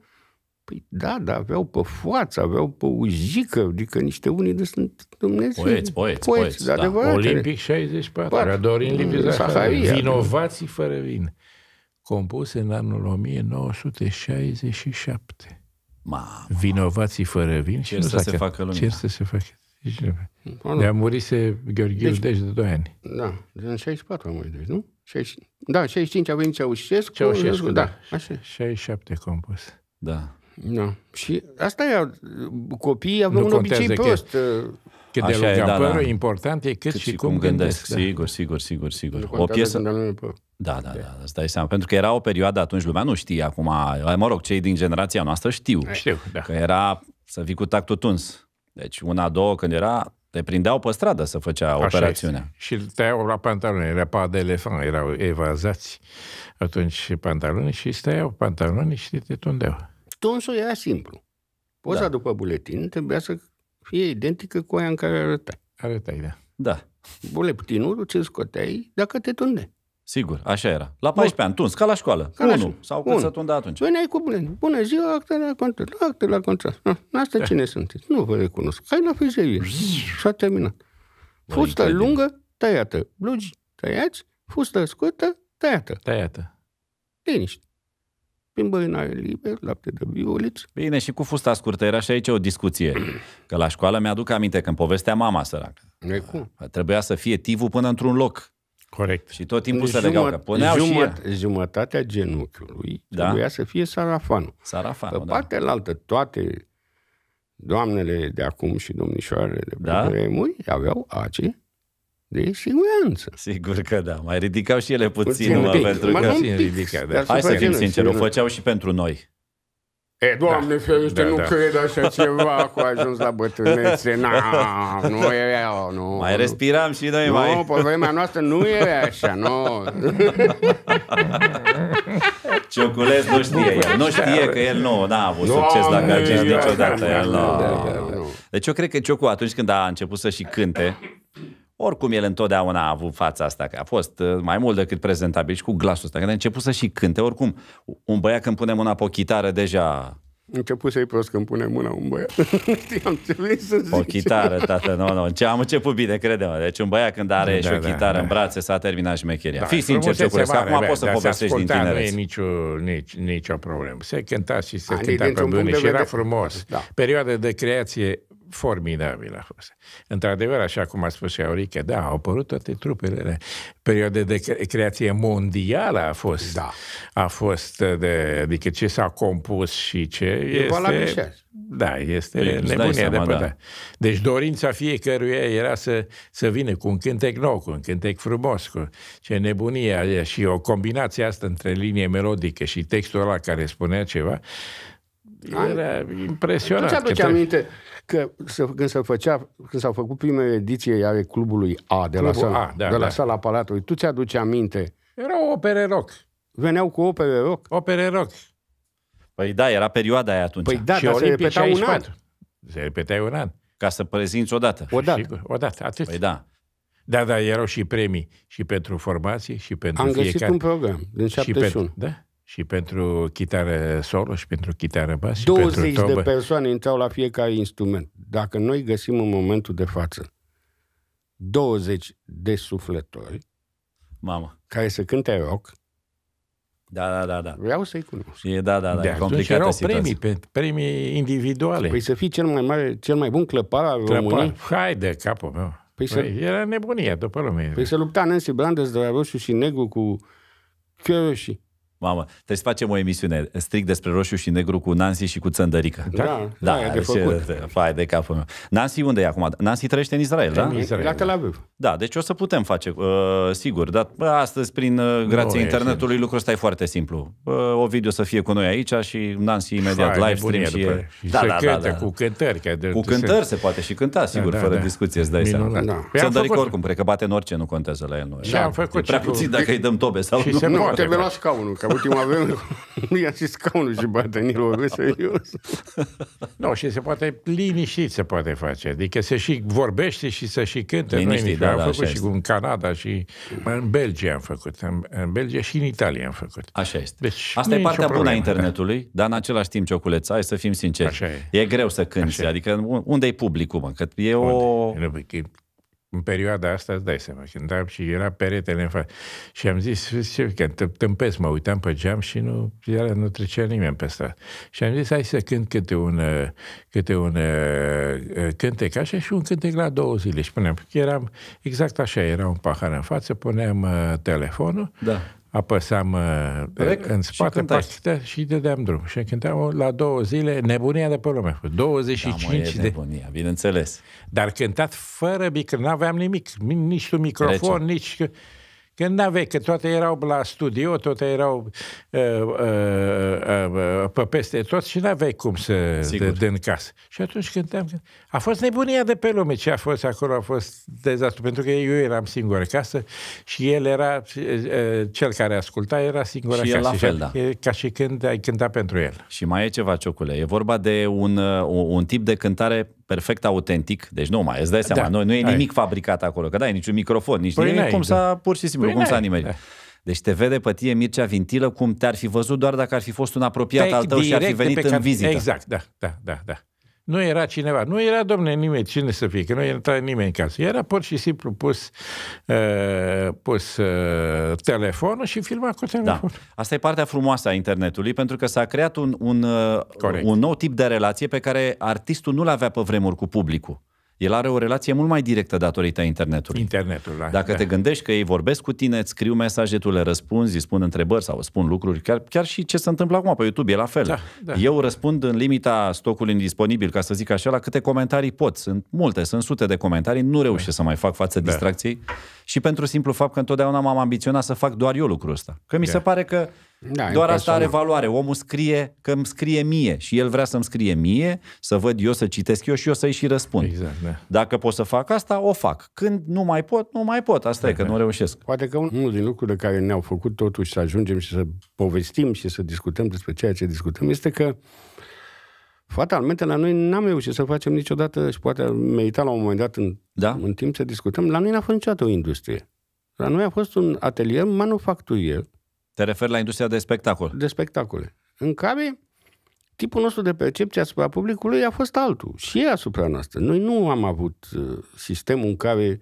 Păi da, dar aveau pe foață, aveau pe uzică, adică niște unii de sunt Dumnezeu. Poeți, poeți, poeți, poeți da. Olimpic 64, Pat. Radorin Liviu Vinovații fără vin. Compus în anul 1967. Mamă. Vinovații fără vin Ce și nu să se facă lumea. Cer să se facă. Ne-a murise Gheorghe deci, deci de 2 ani. Da, în 64 am murit, deci, nu? 6. da, 65 a venit Ceaușescu. Ceaușescu, da. da. Așa. 67 compus. Da. Da. Și asta e, copiii aveau un obicei prost. Că... Uh, cât Așa de lung da, da. important e cât, cât și, cum, cum gândesc. gândesc. Da. Sigur, sigur, sigur, sigur. O piesă... Da, da, da, îți dai seama. Pentru că era o perioadă atunci, lumea nu știe acum, mă rog, cei din generația noastră știu. Știu, da. Că era să vii cu tactul tuns. Deci una, două, când era, te prindeau pe stradă să făcea Așa operațiunea. Este. Și tăiau la pantaloni, era pa de elefant, erau evazați atunci pantaloni și stăiau pantaloni și te tundeau. Tunsul era simplu. Poza da. după buletin trebuia să fie identică cu aia în care arătai. Arătai, da. Da. Buletinul ce scoteai dacă te tunde. Sigur, așa era. La 14 Bun. ani, tuns, ca la școală. Ca Unu. La sau cât se tunda atunci. Păi ai cu buletin. Bună ziua, acte la contract. Acte la contract. Nu. asta eh. cine sunteți? Nu vă recunosc. Hai la fizerie. Și-a terminat. Fustă lungă, tăiată. Blugi tăiați, fustă scurtă, tăiată. Tăiată. Liniște plimbă în aer liber, lapte de violiț. Bine, și cu fusta scurtă era și aici o discuție. Că la școală mi-aduc aminte când povestea mama săracă. Nu cum. Trebuia să fie tivul până într-un loc. Corect. Și tot timpul să se legau că puneau jumat, și ea. Jumătatea genunchiului da? trebuia să fie sarafanul. Sarafanul, Pe da. partea altă, toate doamnele de acum și domnișoarele de da? vremuri aveau acei de siguranță. Sigur că da, mai ridicau și ele puțin, puțin pic. pentru mă, că... pic. ridicat, da. Hai să fim sinceri, o făceau și pentru noi. E, Doamne da. ferește, da, nu da. cred așa ceva cu ajuns la bătrânețe. Na, nu era, nu. Mai respiram și noi nu, mai... Nu, pe vremea noastră nu era așa, nu. Cioculez nu știe el. Nu știe că el nu a avut Doamne, succes la Gagici niciodată. Da, da, da, da, da. Deci eu cred că Ciocu, atunci când a început să și cânte, oricum, el întotdeauna a avut fața asta, că a fost uh, mai mult decât prezentabil și cu glasul ăsta, că a început să și cânte. Oricum, un băiat când pune mâna pe o chitară, deja început să-i prost când pune mâna un băiat. am ce vrei să zic. O chitară, tată, nu, nu. Ce am început bine, credem. Deci un băiat când are da, și o da, chitară da, în brațe, s-a terminat șmecheria. Da, Fii sincer, ce curesc. Acum poți să da, povestești din tineret. Nu e nicio, nici, nicio problemă. Se cânta și se a, cânta pe bune și era frumos. Da. Perioada de creație formidabil da, a fost. Într-adevăr, așa cum a spus și Aurică, da, au apărut toate trupele. Perioada de creație mondială a fost. Da. A fost de, adică ce s-a compus și ce E este... La Da, este păi, nebunia de da. pădă. Da. Deci dorința fiecăruia era să, să vină cu un cântec nou, cu un cântec frumos, cu ce nebunie aia și o combinație asta între linie melodică și textul ăla care spunea ceva, era impresionant. Tu ți aduce aminte? că să, când, se făcea, când s-au făcut primele ediții ale clubului A de Clubul la, sala, A, da, de la da. sala Palatului, tu ți-aduci aminte? o opere rock. Veneau cu opere rock? Opere rock. Păi da, era perioada aia atunci. Păi da, și dar se repeta un an. Se repetea un an. Ca să prezinți odată. Odată. Sigur, odată, atât. Păi da. Da, da, erau și premii și pentru formație și pentru Am fiecare. găsit un program din 71. Și pentru, da? și pentru chitară solo și pentru chitară bas 20 și pentru tobă. de persoane intrau la fiecare instrument. Dacă noi găsim în momentul de față 20 de sufletori Mama. care să cânte rock, da, da, da, da. Vreau să-i cunosc. E, da, da, da, de e complicată erau situație. premii, pe, premii individuale. Păi să fii cel mai mare, cel mai bun clăpar al clăpar. României. Hai de capul meu. Păi să... Păi era nebunia după lume. Păi să lupta Nancy Brandes, roșu și Negru cu Chioroșii. Mamă, trebuie să facem o emisiune strict despre roșu și negru cu Nancy și cu Țăndărică. Da, da, da e da, de făcut. Fai de capul meu. Nancy unde e acum? Nancy trăiește în Israel, da? În Israel, la Tel da. Aviv. Da, deci o să putem face, uh, sigur, dar astăzi, prin uh, grație no, internetului, lucrul ăsta e foarte simplu. Uh, o video să fie cu noi aici și Nancy imediat live stream și, e... și da, da, da, da, cu cântări. Că cu cântări se poate și cânta, da, sigur, da, da, fără da. discuție, îți dai seama. Da. Păi oricum, cred că bate în orice, nu contează la el. Nu. Și am făcut prea puțin dacă îi dăm tobe sau nu. Și se poate la scaunul, că ultima vreme, nu i-a zis scaunul și bătrânilor, în serios. Nu, și se poate liniștit se poate face. Adică se și vorbește și se și cânte. Liniștit, da, am da, făcut și este. în Canada și în Belgia am făcut. În, în Belgia și în Italia am făcut. Așa este. Deci, Asta e partea bună a internetului, da. dar în același timp, Cioculeț, hai să fim sinceri. Așa e. e greu să cânti. Adică unde e publicul, mă? Că e o... Unde? în perioada asta, îți dai seama, când am și era peretele în față. Și am zis, ce că tâmpesc, mă uitam pe geam și nu, iar nu trecea nimeni pe stradă. Și am zis, hai să cânt câte un, câte un uh, cântec așa și un cântec la două zile. Și puneam, eram exact așa, era un pahar în față, puneam uh, telefonul, da apăsam uh, Rec, în spate și pachetea și dădeam drum. Și cântam la două zile, nebunia de pe lume. 25 da, mă, de... nebunia, bineînțeles. Dar cântat fără bicră n-aveam nimic. Nici un microfon, Rece. nici... Când n-aveai, că toate erau la studio, toate erau uh, uh, uh, pe peste tot și n-aveai cum să Sigur. în casă. Și atunci când am, A fost nebunia de pe lume ce a fost acolo, a fost dezastru, pentru că eu eram singur casă și el era, uh, uh, cel care asculta era singur și acasă. El la fel, da. ca și când ai cântat pentru el. Și mai e ceva, Ciocule, e vorba de un, uh, un tip de cântare perfect autentic, deci nu mai, îți dai da, seama, da, nu, nu e nimic ai. fabricat acolo, că da, e niciun microfon, nici păi nimic, cum da. s-a pur și simplu Păi cum s-a nimerit? Deci te vede pe tine Mircea Vintilă cum te-ar fi văzut doar dacă ar fi fost un apropiat Tec al tău și ar fi venit în vizită. Exact, da, da, da, da. Nu era cineva, nu era domne nimeni, cine să fie, că nu intra nimeni în casă. Era pur și simplu pus, uh, pus uh, telefonul și filma cu da. telefonul. Da. Asta e partea frumoasă a internetului, pentru că s-a creat un, un, uh, un nou tip de relație pe care artistul nu-l avea pe vremuri cu publicul. El are o relație mult mai directă datorită internetului. Internetul, da. Dacă da. te gândești că ei vorbesc cu tine, îți scriu mesaje, tu le răspunzi, îi spun întrebări sau spun lucruri, chiar, chiar și ce se întâmplă acum pe YouTube e la fel. Da, da. Eu răspund în limita stocului disponibil, ca să zic așa, la câte comentarii pot. Sunt multe, sunt sute de comentarii, nu reușesc da. să mai fac față da. distracției și pentru simplu fapt că întotdeauna m-am ambiționat să fac doar eu lucrul ăsta. Că mi da. se pare că da, Doar asta are valoare. Omul scrie că îmi scrie mie și el vrea să-mi scrie mie, să văd eu, să citesc eu și eu să-i și răspund. Exact, da. Dacă pot să fac asta, o fac. Când nu mai pot, nu mai pot. Asta da, e, că da. nu reușesc. Poate că unul din lucrurile care ne-au făcut totuși să ajungem și să povestim și să discutăm despre ceea ce discutăm este că Fatalmente, la noi n-am reușit să facem niciodată și poate merita la un moment dat în, da? în timp să discutăm. La noi n-a fost niciodată o industrie. La noi a fost un atelier manufacturier te referi la industria de spectacol. De spectacole. În care tipul nostru de percepție asupra publicului a fost altul. Și e asupra noastră. Noi nu am avut uh, sistemul în care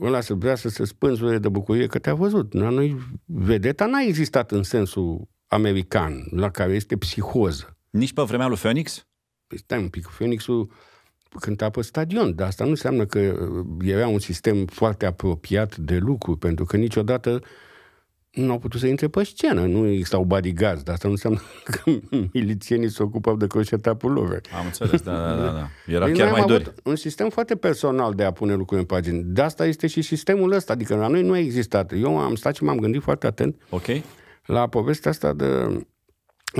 ăla să vrea să se spânzure de bucurie că te-a văzut. La noi vedeta n-a existat în sensul american, la care este psihoză. Nici pe vremea lui Phoenix? Păi stai un pic, Phoenixul cânta pe stadion, dar asta nu înseamnă că uh, era un sistem foarte apropiat de lucru, pentru că niciodată uh, nu au putut să intre pe scenă. Nu existau bodyguards, dar asta nu înseamnă că milițienii se ocupau de croșeta pulover. Am înțeles, da, da, da. da. Păi Era chiar mai duri. un sistem foarte personal de a pune lucruri în pagini. De asta este și sistemul ăsta, adică la noi nu a existat. Eu am stat și m-am gândit foarte atent okay. la povestea asta de...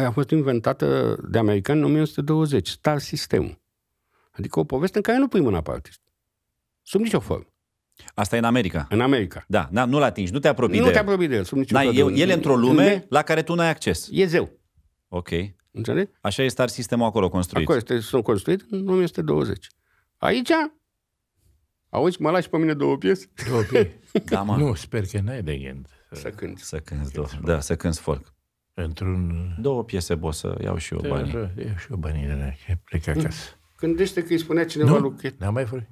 A fost inventată de americani în 1920, Star sistemul. Adică o poveste în care nu pui mâna pe artist. Sub nicio formă. Asta e în America. În America. Da, na, da, nu-l atingi, nu te apropii nu de Nu te apropii de el. Sub na, da, eu, el e într-o lume, lume la care tu nu ai acces. E zeu. Ok. Înțeleg? Așa este ar sistemul acolo construit. Acolo este, sunt construit în 1920. Aici, auzi, mă lași pe mine două piese? Două piese. da, mă. Nu, sper că n-ai de gând. Să cânti. Să cânti, două. Da, să cânti folc. Într-un... Două piese, bo, să iau și eu de da, banii. Iau și eu banii de la plec mm. acasă. Gândește că îi spunea cineva nu, lui n-am mai fost.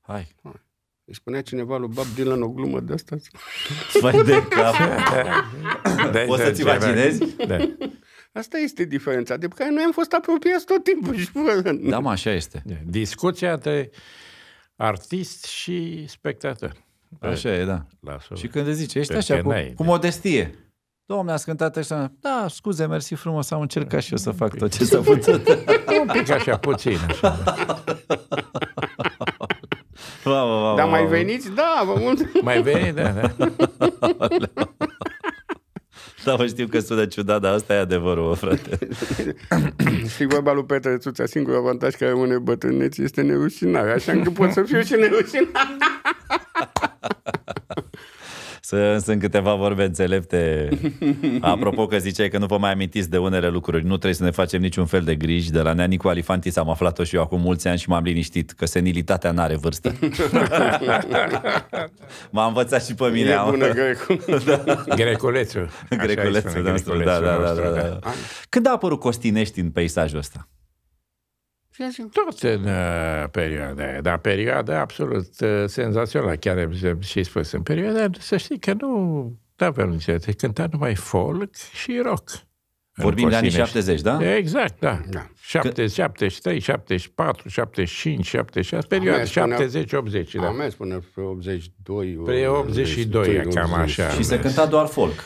Hai. Hai. Îi spunea cineva lui Bob Dylan o glumă de asta. Vai de cap! de, da, Poți să-ți da, da, imaginezi? De. Asta este diferența, de care noi am fost apropiați tot timpul. Și... Da, mă, așa este. Discuția de artist și spectator. Așa e, da. lasă Și când zici, ești așa, cu, cu modestie. Domne, a cântat așa. Da, scuze, mersi frumos, am încercat și eu să fac tot ce s-a putut. Un pic așa, puțin. Așa. Ba, ba, ba, Dar mai veniți? Da, vă mulțumesc. Mai veni, da, da. Da, știu că sună ciudat, dar asta e adevărul, frate. și vorba lui Petre Țuța, singurul avantaj care rămâne bătrâneți este neușinare. așa că pot să fiu și neușinare sunt, sunt câteva vorbe înțelepte. Apropo că ziceai că nu vă mai amintiți de unele lucruri, nu trebuie să ne facem niciun fel de griji. De la Nea Nicu Alifantis am aflat-o și eu acum mulți ani și m-am liniștit că senilitatea nu are vârstă. m am învățat și pe mine. E bună da. Greculețul. Greculețul, nostru, da, da, da, da, da. Când a apărut Costinești în peisajul ăsta? Tot în toate în uh, perioada aia, dar perioada absolut uh, senzațională, chiar și spus în perioada să știi că nu avea da, te cânta numai folk și rock. Vorbim de anii 70, da? Exact, da. da. 70, 73, 74, 75, 76, perioada 70, 80, da. Am mers până pe 82. Pre 82, 82 cam așa. Și se cânta doar folk.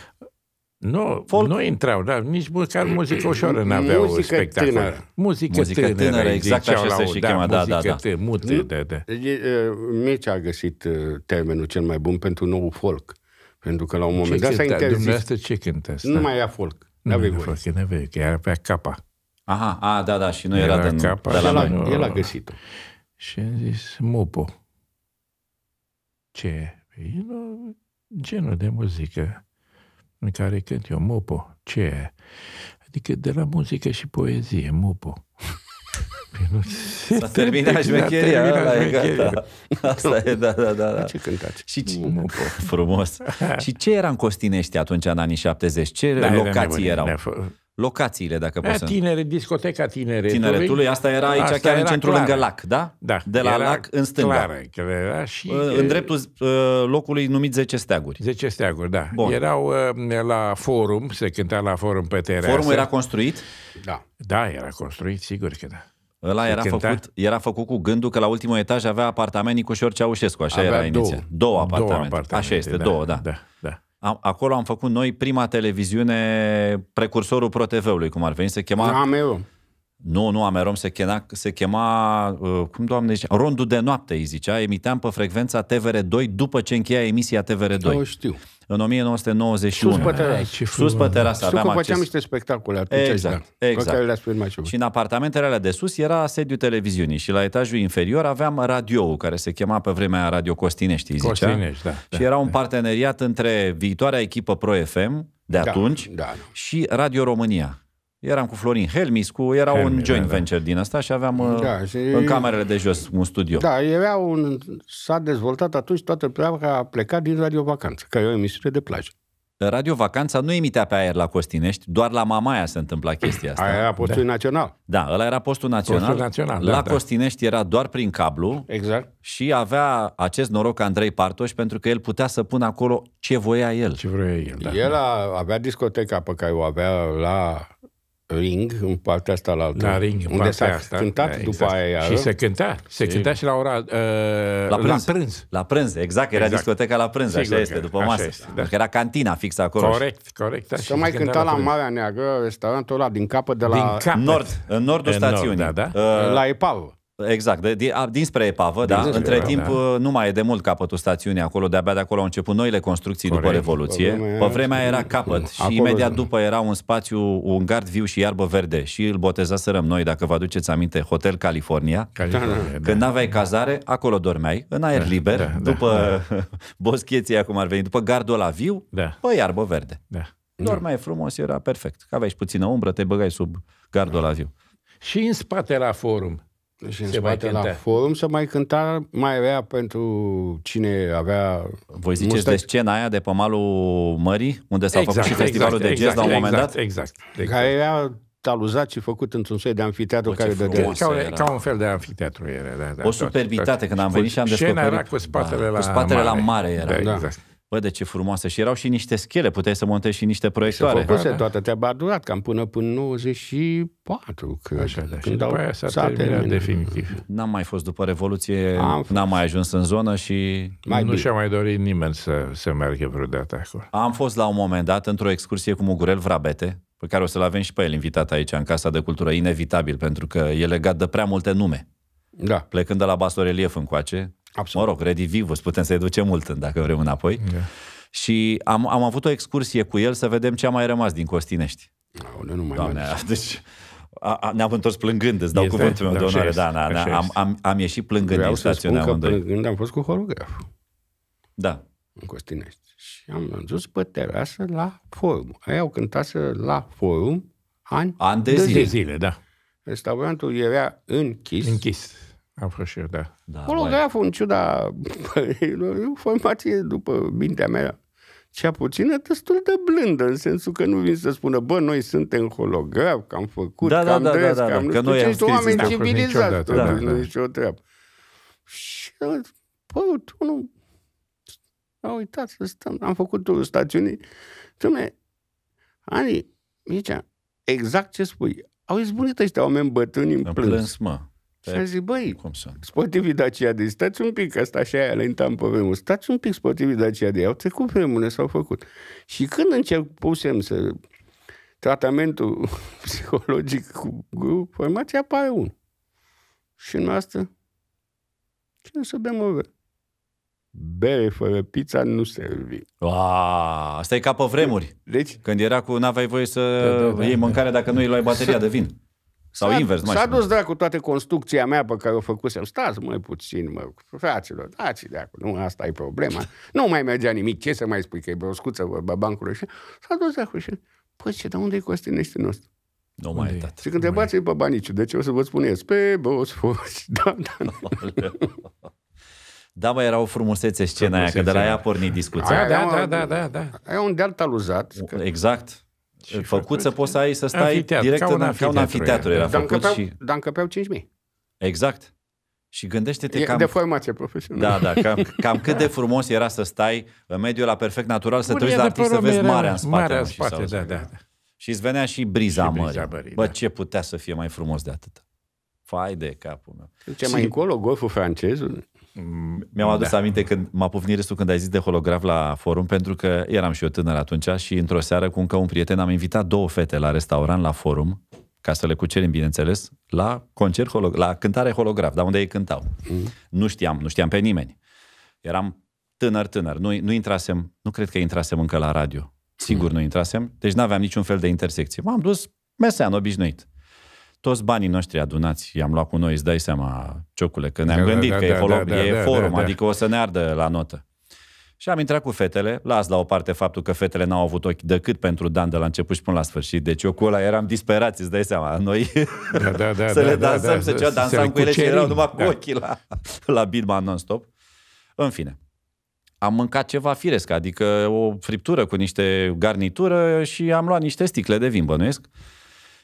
Nu, Folk... nu intrau, dar nici măcar muzică ușoară nu aveau spectacol. Muzică, muzică tânără, tânără exact așa se și da, chema, da, da, da. Mute, da, da. Mici a găsit uh, termenul cel mai bun pentru nou folk. Pentru că la un moment dat s-a interzis. ce ce asta? Nu da. mai ia folk. Nu ia folk, nu avea, că era pe capa. Aha, a, da, da, și nu era, era de, capa, de la el, el a găsit-o. Și a zis, Mupo, ce păi, e? genul de muzică în care cânt eu, Mopo, ce e? Adică de la muzică și poezie, Mopo. Păi s-a terminat șmecheria, ăla e gata. Asta e, da, da, da. da. Ce cântați? Și ce... Frumos. și ce era în Costinești atunci, în anii 70? Ce da, locații erau? locațiile, dacă poți eh, să... Tinere, discoteca tineretului. Tineretului, asta era aici asta chiar era în centrul lângă lac, da? Da. De la lac în stânga. Clară, că era și... În eh, dreptul eh, locului numit 10 steaguri. 10 steaguri, da. Bun. Erau la forum, se cânta la forum pe terasă. Forumul era construit? Da. Da, era construit, sigur că da. Ăla era făcut, era făcut cu gândul că la ultimul etaj avea apartament Nicușor Ceaușescu, așa avea era două, Două apartamente. Două apartamente, așa este, da, două, da. da, da. Am, acolo am făcut noi prima televiziune, precursorul ProTV-ului, cum ar veni, se chema... Da, nu, nu, Amerom se, chena, se chema, uh, cum doamne zice, rondul de noapte, îi zicea, emiteam pe frecvența TVR2 după ce încheia emisia TVR2. Eu știu. În 1991. Sus pe terasa. Sus pe terasa. aveam niște spectacole atunci. Exact, exact. Care le-ați și în apartamentele alea de sus era sediu televiziunii și la etajul inferior aveam radioul, care se chema pe vremea Radio Costinești, îi zicea. Costinești, da. Și da, era da. un parteneriat între viitoarea echipă Pro FM de da, atunci da, da. și Radio România Eram cu Florin Helmis, cu, era Helmi, un joint da, da, venture din asta și aveam da, uh, și, în camerele de jos un studio. Da, era un, s-a dezvoltat atunci toată că a plecat din Radio Vacanță, că e o emisiune de plajă. Radio Vacanța nu emitea pe aer la Costinești, doar la Mamaia se întâmpla chestia asta. Aia era postul da. național. Da, ăla era postul național. Postul național da, la da, Costinești da. era doar prin cablu. Exact. Și avea acest noroc Andrei Partoș pentru că el putea să pună acolo ce voia el. Ce voia el, da. El a, avea discoteca pe care o avea la ring, în partea asta la altă. La ring, în unde s-a asta. cântat da, după exact. aia Și se cânta. Se și... cânta și la ora... Uh, la, prânz. la prânz. La prânz, exact. Era exact. discoteca la prânz, Sigur, așa este, după masă. Este, da. Adică era cantina fix acolo. Corect, corect. Da, și mai cânta, cânta la, la Marea Neagră, restaurantul ăla din capăt de la... Din capăt. Nord, în nordul în stațiunii. Nord, da, da. Uh, la Epavă. Exact, de, a, dinspre Epavă, da? Dinspre Între era, timp da. Uh, nu mai e de mult capătul stațiunii acolo, de-abia de acolo au început noile construcții Corect. după Revoluție. Pe vremea, era capăt acolo. și acolo, imediat după era un spațiu, un gard viu și iarbă verde și îl botezaserăm noi, dacă vă aduceți aminte, Hotel California. California da, da. Când da. n da. cazare, acolo dormeai, în aer da, liber, da, da. după da. boscheții, acum ar veni, după gardul ăla viu, da. pe iarbă verde. Da. Dormeai frumos, era perfect. Aveai și puțină umbră, te băgai sub gardul ăla da. viu. Și în spate la forum și în se spate mai la forum să mai cânta, mai avea pentru cine avea... Voi ziceți mustaci. de scena aia de pe malul mării, unde s-a exact, făcut și exact, festivalul exact, de jazz exact, la un moment exact, dat? Exact, exact. Care era taluzat și făcut într-un soi de anfiteatru o, care de Ca, era. ca un fel de anfiteatru era, da, da, O superbitate, tot, da, când am venit și am descoperit... Scena era cu spatele da, la Cu spatele mare. la mare era. Da, da. exact. Bă, de ce frumoasă. Și erau și niște schele, puteai să montezi și niște proiectoare. Și făcuse da, da. toată treaba a durat cam până până 94, cred. Așa, da. Și după aia s-a terminat definitiv. N-am mai fost după Revoluție, am n-am mai ajuns în zonă și... Mai nu și-a mai dorit nimeni să, să meargă vreodată acolo. Am fost la un moment dat într-o excursie cu Mugurel Vrabete, pe care o să-l avem și pe el invitat aici, în Casa de Cultură, inevitabil, pentru că e legat de prea multe nume. Da. Plecând de la Basorelief încoace, Absolut. mă rog, redivivus, putem să-i ducem mult dacă vrem înapoi. Da. Și am, am avut o excursie cu el să vedem ce a mai rămas din Costinești. Aole, nu mai Doamne, mai deci a, a, ne-am întors plângând, îți dau este? cuvântul meu da, de onoare. Da, da, da, am, am, am ieșit plângând Vreau din stațiunea spun că plângând am fost cu horograf. Da. În Costinești. Și am dus pe terasă la forum. Ei au cântat la forum ani An de, de zile. zile. da. Restaurantul era închis. Închis am Afrășir, da. da Holograful, în ciuda informației după mintea mea, cea puțină, destul de blândă, în sensul că nu vin să spună, bă, noi suntem holograf, că am făcut, da, că da, am da, da, da, că am că nu noi știu, oameni civilizați, da, da, da. nicio treabă. Și, bă, tu nu... A uitat să stăm, am făcut o stațiune. Dom'le, Ani, Mircea, exact ce spui, au izbunit ăștia oameni bătrâni în plâns. plâns mă. Și a zis, băi, cum sunt? Sportivii Dacia de stați un pic, asta așa aia lentam pe vremuri, stați un pic sportivii Dacia de au trecut vremurile, s-au făcut. Și când începusem să tratamentul psihologic cu, grup, formația, apare unul. Și în asta, ce să bem o bere? Bere fără pizza nu se A, asta e ca pe vremuri. Deci? Când era cu, n-aveai voie să da, da, da, iei mâncare dacă nu îi luai bateria de vin. Sau s-a, invers, mai S-a dus dracu toată construcția mea pe care o făcusem. Stați mai puțin, mă, fraților, dați de acolo. Nu, asta e problema. Nu mai mergea nimic. Ce să mai spui că e broscuță, vorba bancului și S-a dus dracu și... Păi ce, dar unde e costinește nostru? Nu mai e dat. Și când întrebați pe Baniciu, de ce o să vă spun eu? Pe Bosfoci. Da, da. Da, bă, da, era o frumusețe scena aia, că de la ea a pornit discuția. Aia, da, da, da, da, da, da. Aia un deal taluzat. Exact și făcut să poți să ai, să stai amfiteatru, direct ca un în, ca un Era da. dar, făcut și... dar încăpeau 5.000. Exact. Și gândește-te e cam... de formație profesională. Da, da, cam, cam cât de frumos era să stai în mediul la perfect natural, să te uiți la artist, să vezi marea în spate. Marea în spate, da, da, da, Și îți venea și briza și mării. mării Bă, da. ce putea să fie mai frumos de atât. Fai de capul meu. Ce mai încolo, golful francez? Mi-am adus da. aminte când m-a pufnit restul când ai zis de holograf la forum, pentru că eram și eu tânăr atunci și într-o seară cu încă un prieten am invitat două fete la restaurant, la forum, ca să le cucerim, bineînțeles, la concert holo- la cântare holograf, dar unde ei cântau. Mm. Nu știam, nu știam pe nimeni. Eram tânăr, tânăr. Nu, nu intrasem, nu cred că intrasem încă la radio. Sigur mm. nu intrasem, deci nu aveam niciun fel de intersecție. M-am dus mesean obișnuit toți banii noștri adunați i-am luat cu noi, îți dai seama, ciocule, că ne-am da, gândit da, că da, e, forum, da, da, e da, forum, da, da, adică o să ne ardă la notă. Și am intrat cu fetele, las la o parte faptul că fetele n-au avut ochi decât pentru Dan de la început și până la sfârșit. Deci eu cu ăla eram disperați, îți dai seama, noi da, da, da, să le dansăm, da, da, da să da, ceva, dansam cu ele cucerim. și erau numai da. cu ochii la, la bidman non-stop. În fine, am mâncat ceva firesc, adică o friptură cu niște garnitură și am luat niște sticle de vin, bănuiesc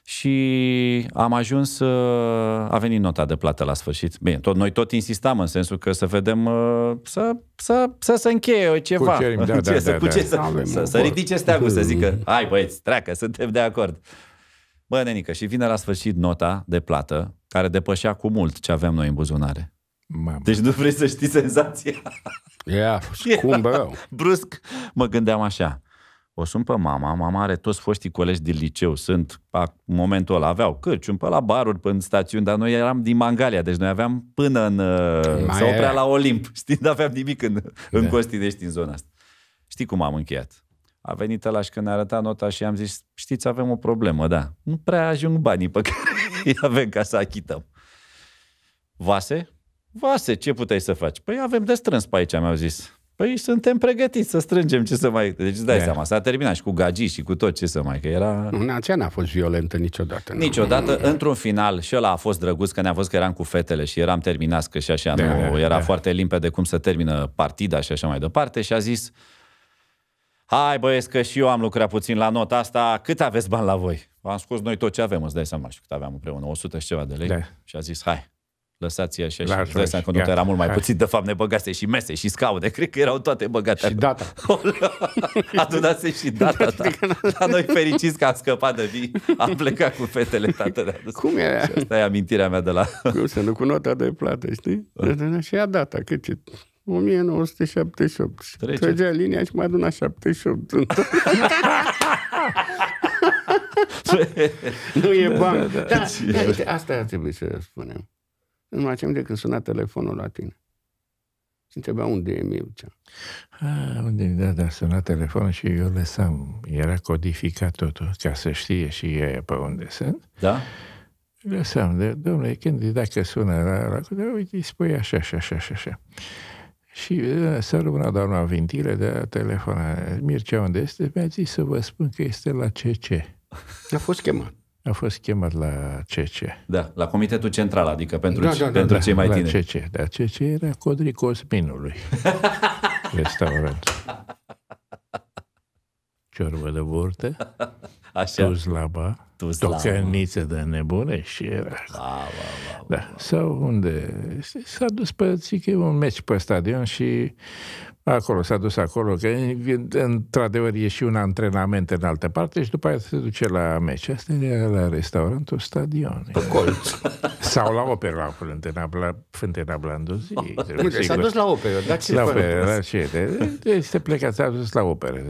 și am ajuns, uh, a venit nota de plată la sfârșit. Bine, tot, noi tot insistam în sensul că să vedem, uh, să, să, să se încheie ceva. ce, da, da, să, da, cuce, Să, să ridice steagul, să zică, mm-hmm. hai băieți, treacă, suntem de acord. Bă, nenică, și vine la sfârșit nota de plată, care depășea cu mult ce aveam noi în buzunare. Mamă. Deci nu vrei să știi senzația? Ia, yeah, cum bă? Brusc mă gândeam așa. O sun pe mama, mama are toți foștii colegi din liceu, sunt, în momentul ăla aveau un pe la baruri, pe în stațiuni, dar noi eram din Mangalia, deci noi aveam până în, uh, Mai se oprea la Olimp, știi, nu aveam nimic în, da. în Costinești, în zona asta. Știi cum am încheiat? A venit ăla și când ne arătat nota și am zis, știți, avem o problemă, da. Nu prea ajung banii pe care îi avem ca să achităm. Vase? Vase, ce puteai să faci? Păi avem de strâns pe aici, mi-au zis. Păi suntem pregătiți să strângem, ce să mai... Deci dai yeah. seama, s-a terminat și cu gagici și cu tot ce să mai... Că era... aceea n-a fost violentă niciodată. Nu? Niciodată, mm-hmm. într-un final, și ăla a fost drăguț, că ne-a fost că eram cu fetele și eram terminați, că și așa de, nu... Da, da. Era de. foarte limpede cum să termină partida și așa mai departe și a zis... Hai băieți că și eu am lucrat puțin la nota asta, cât aveți bani la voi? Am scos noi tot ce avem, îți dai seama și cât aveam împreună, 100 și ceva de lei. De. Da. Și a zis, hai, lăsați așa la și Lași, da, dai că da. era mult mai puțin. De fapt, ne băgase și mese și scaune. Cred că erau toate băgate. Și data. Adunase și data, da. Dar da. noi fericiți că am scăpat de vii, am plecat cu fetele, tată de adus. Cum era? asta e amintirea mea de la... Cum să nu cu nota de plată, știi? și a data, cât ce... 1978. Trece. Trăgea linia și mai aduna 78. nu e bani. Da, da, da. Asta ar trebui să spunem. Nu mai de decât suna telefonul la tine. Și întreba unde e Mircea. Ah, unde da, da, suna telefonul și eu lăsam. Era codificat totul, ca să știe și ei pe unde sunt. Da? Lăsam, de, domnule, când dacă sună la, la da, uite, îi spui așa, așa, așa, așa. așa. Și s-a rămânat doamna Vintile de la telefon. Mircea, unde este? Mi-a zis să vă spun că este la CC. A fost chemat. A fost chemat la CC. Da, la Comitetul Central, adică pentru, da, da, da, pentru da, cei mai la tineri. CC, da, CC era Codri Cosminului. restaurant. Ciorbă de burtă, Așa. tuzlaba, tuzlaba. tocăniță de nebune și era. Ba, ba, ba, ba. da. Sau unde... S-a dus pe, zic, un meci pe stadion și Acolo, s-a dus acolo, că într-adevăr e și un antrenament în altă parte și după aia se duce la meci. Asta e la restaurantul Stadion. Pe colț. Sau la operă, la Fântâna, la Fântâna ah, s-a dus la operă, dar ce La operă, la ce? Este plecat, s-a dus la operă.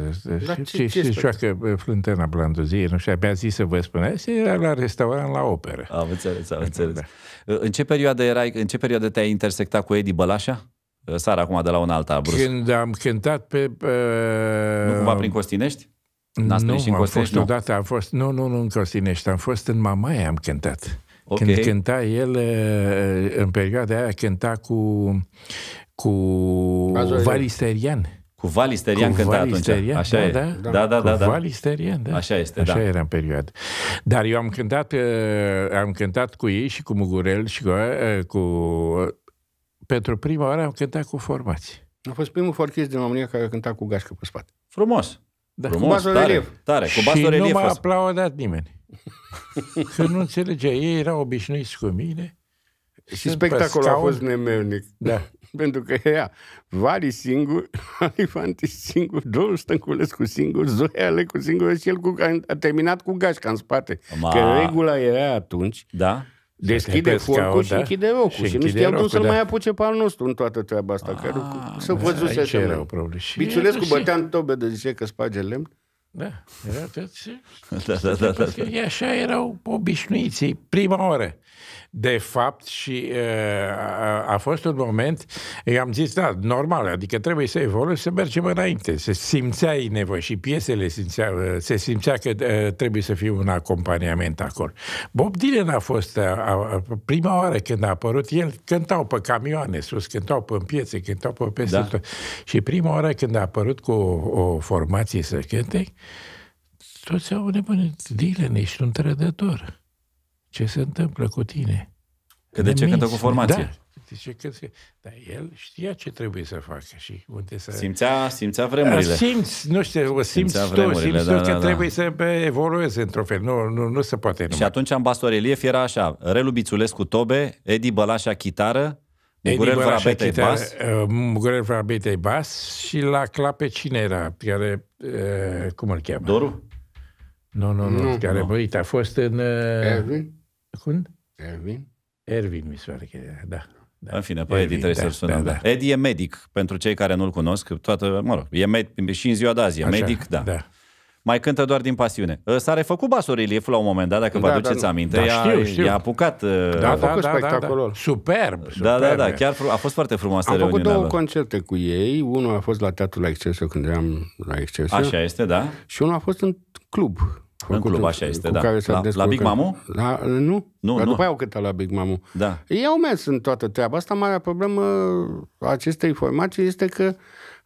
Da, ce, ce, joacă Fântâna Blanduzi, nu știu, abia zis să vă spun. Asta era la restaurant, la operă. Am înțeles, am da. înțeles. Da. În ce perioadă erai, în ce perioadă te-ai intersectat cu Edi Bălașa? Uh, Sar acum de la un alta brusc. Când am cântat pe... pe Nu cumva prin Costinești? Nu, în am fost nu? odată, am fost... Nu, nu, nu în Costinești, am fost în Mamaia, am cântat. Okay. Când cânta el, uh, în perioada aia, cânta cu, cu Valisterian. Cu Valisterian cu cânta Valisterian, atunci. Așa da, e. Da, da, da. Cu da, da. Valisterian, da. Așa este, Așa da. era în perioadă. Dar eu am cântat, uh, am cântat cu ei și cu Mugurel și cu, cu pentru prima oară am cântat cu formație. A fost primul forchist din România care a cântat cu gașcă pe spate. Frumos! Da. Frumos, cu tare, relief. tare, cu Și relief nu m-a aplaudat nimeni. că nu înțelegea. Ei erau obișnuiți cu mine. Și spectacolul a fost nemernic. Da. Pentru că ea, Vali singur, Alifanti singur, Dolu Stănculescu singur, Zoe cu singur și el cu, a terminat cu gașca în spate. Ma. Că regula era atunci da? Deschide focul, și da? închide locul. Și, și nu știam cum să-l da. mai apuce pe al nostru în toată treaba asta. A, ah, care, să da, văzuse așa rău. Bițulescu bătea în tobe de zice că spage lemn. Da, era tot... da, da, da, da, da. Așa erau obișnuiții prima oră de fapt, și a fost un moment, i-am zis, da, normal, adică trebuie să evoluăm, să mergem înainte, să simțeai nevoie și piesele simțea, se simțea că trebuie să fie un acompaniament acolo. Bob Dylan a fost uh, uh, prima oară când a apărut, el cântau pe camioane sus, cântau pe piețe, cântau pe peste da. tot. Și prima oară când a apărut cu o, o formație să cânte, toți au nebunit, Dylan, ești un trădător ce se întâmplă cu tine. Că de, de ce cântă cu formație? Da. Zice că, dar el știa ce trebuie să facă și unde să... Simțea, simțea vremurile. Simți, nu știu, o simți simțea tu, simți da, tu da, că da. trebuie să evolueze într-un fel, nu, nu, nu se poate numai. Și atunci în bastorelief era așa, Relu Bițulescu tobe, Edi Bălașa chitară, Mugurel Vrabete bas. Uh, Mugurel Vrabete bas și la clape cine era? Care, uh, cum îl cheamă? Doru? Nu, nu, nu, nu care, nu. Bă, a fost în... Uh, Erwin? Cum? Ervin? Ervin, mi se pare că era, da. Da. În fine, pe Eddie Edi trebuie da, să-l da, sunăm. Da, da. Edi e medic, pentru cei care nu-l cunosc, toată, mă rog, e med- și în ziua de azi e Așa, medic, da. da. Mai cântă doar din pasiune. Ă, s-a refăcut relief la un moment dat, dacă da, vă da, aduceți da, aminte. Da, știu, știu. I-a apucat. Ă, da, a da, făcut da, spectacolul. Da, da. Superb, superb. Da, da, da. Chiar a fost foarte frumoasă Am făcut două lor. concerte cu ei. Unul a fost la Teatrul la Excelsior, când eram la Excelsior. Așa este, da. Și unul a fost în club. În club, așa este, da. Care la, la Big Mamu? La, nu, nu, dar nu. după aia au cântat la Big Mamu. Da. Ei au mers în toată treaba asta. Marea problemă acestei formații este că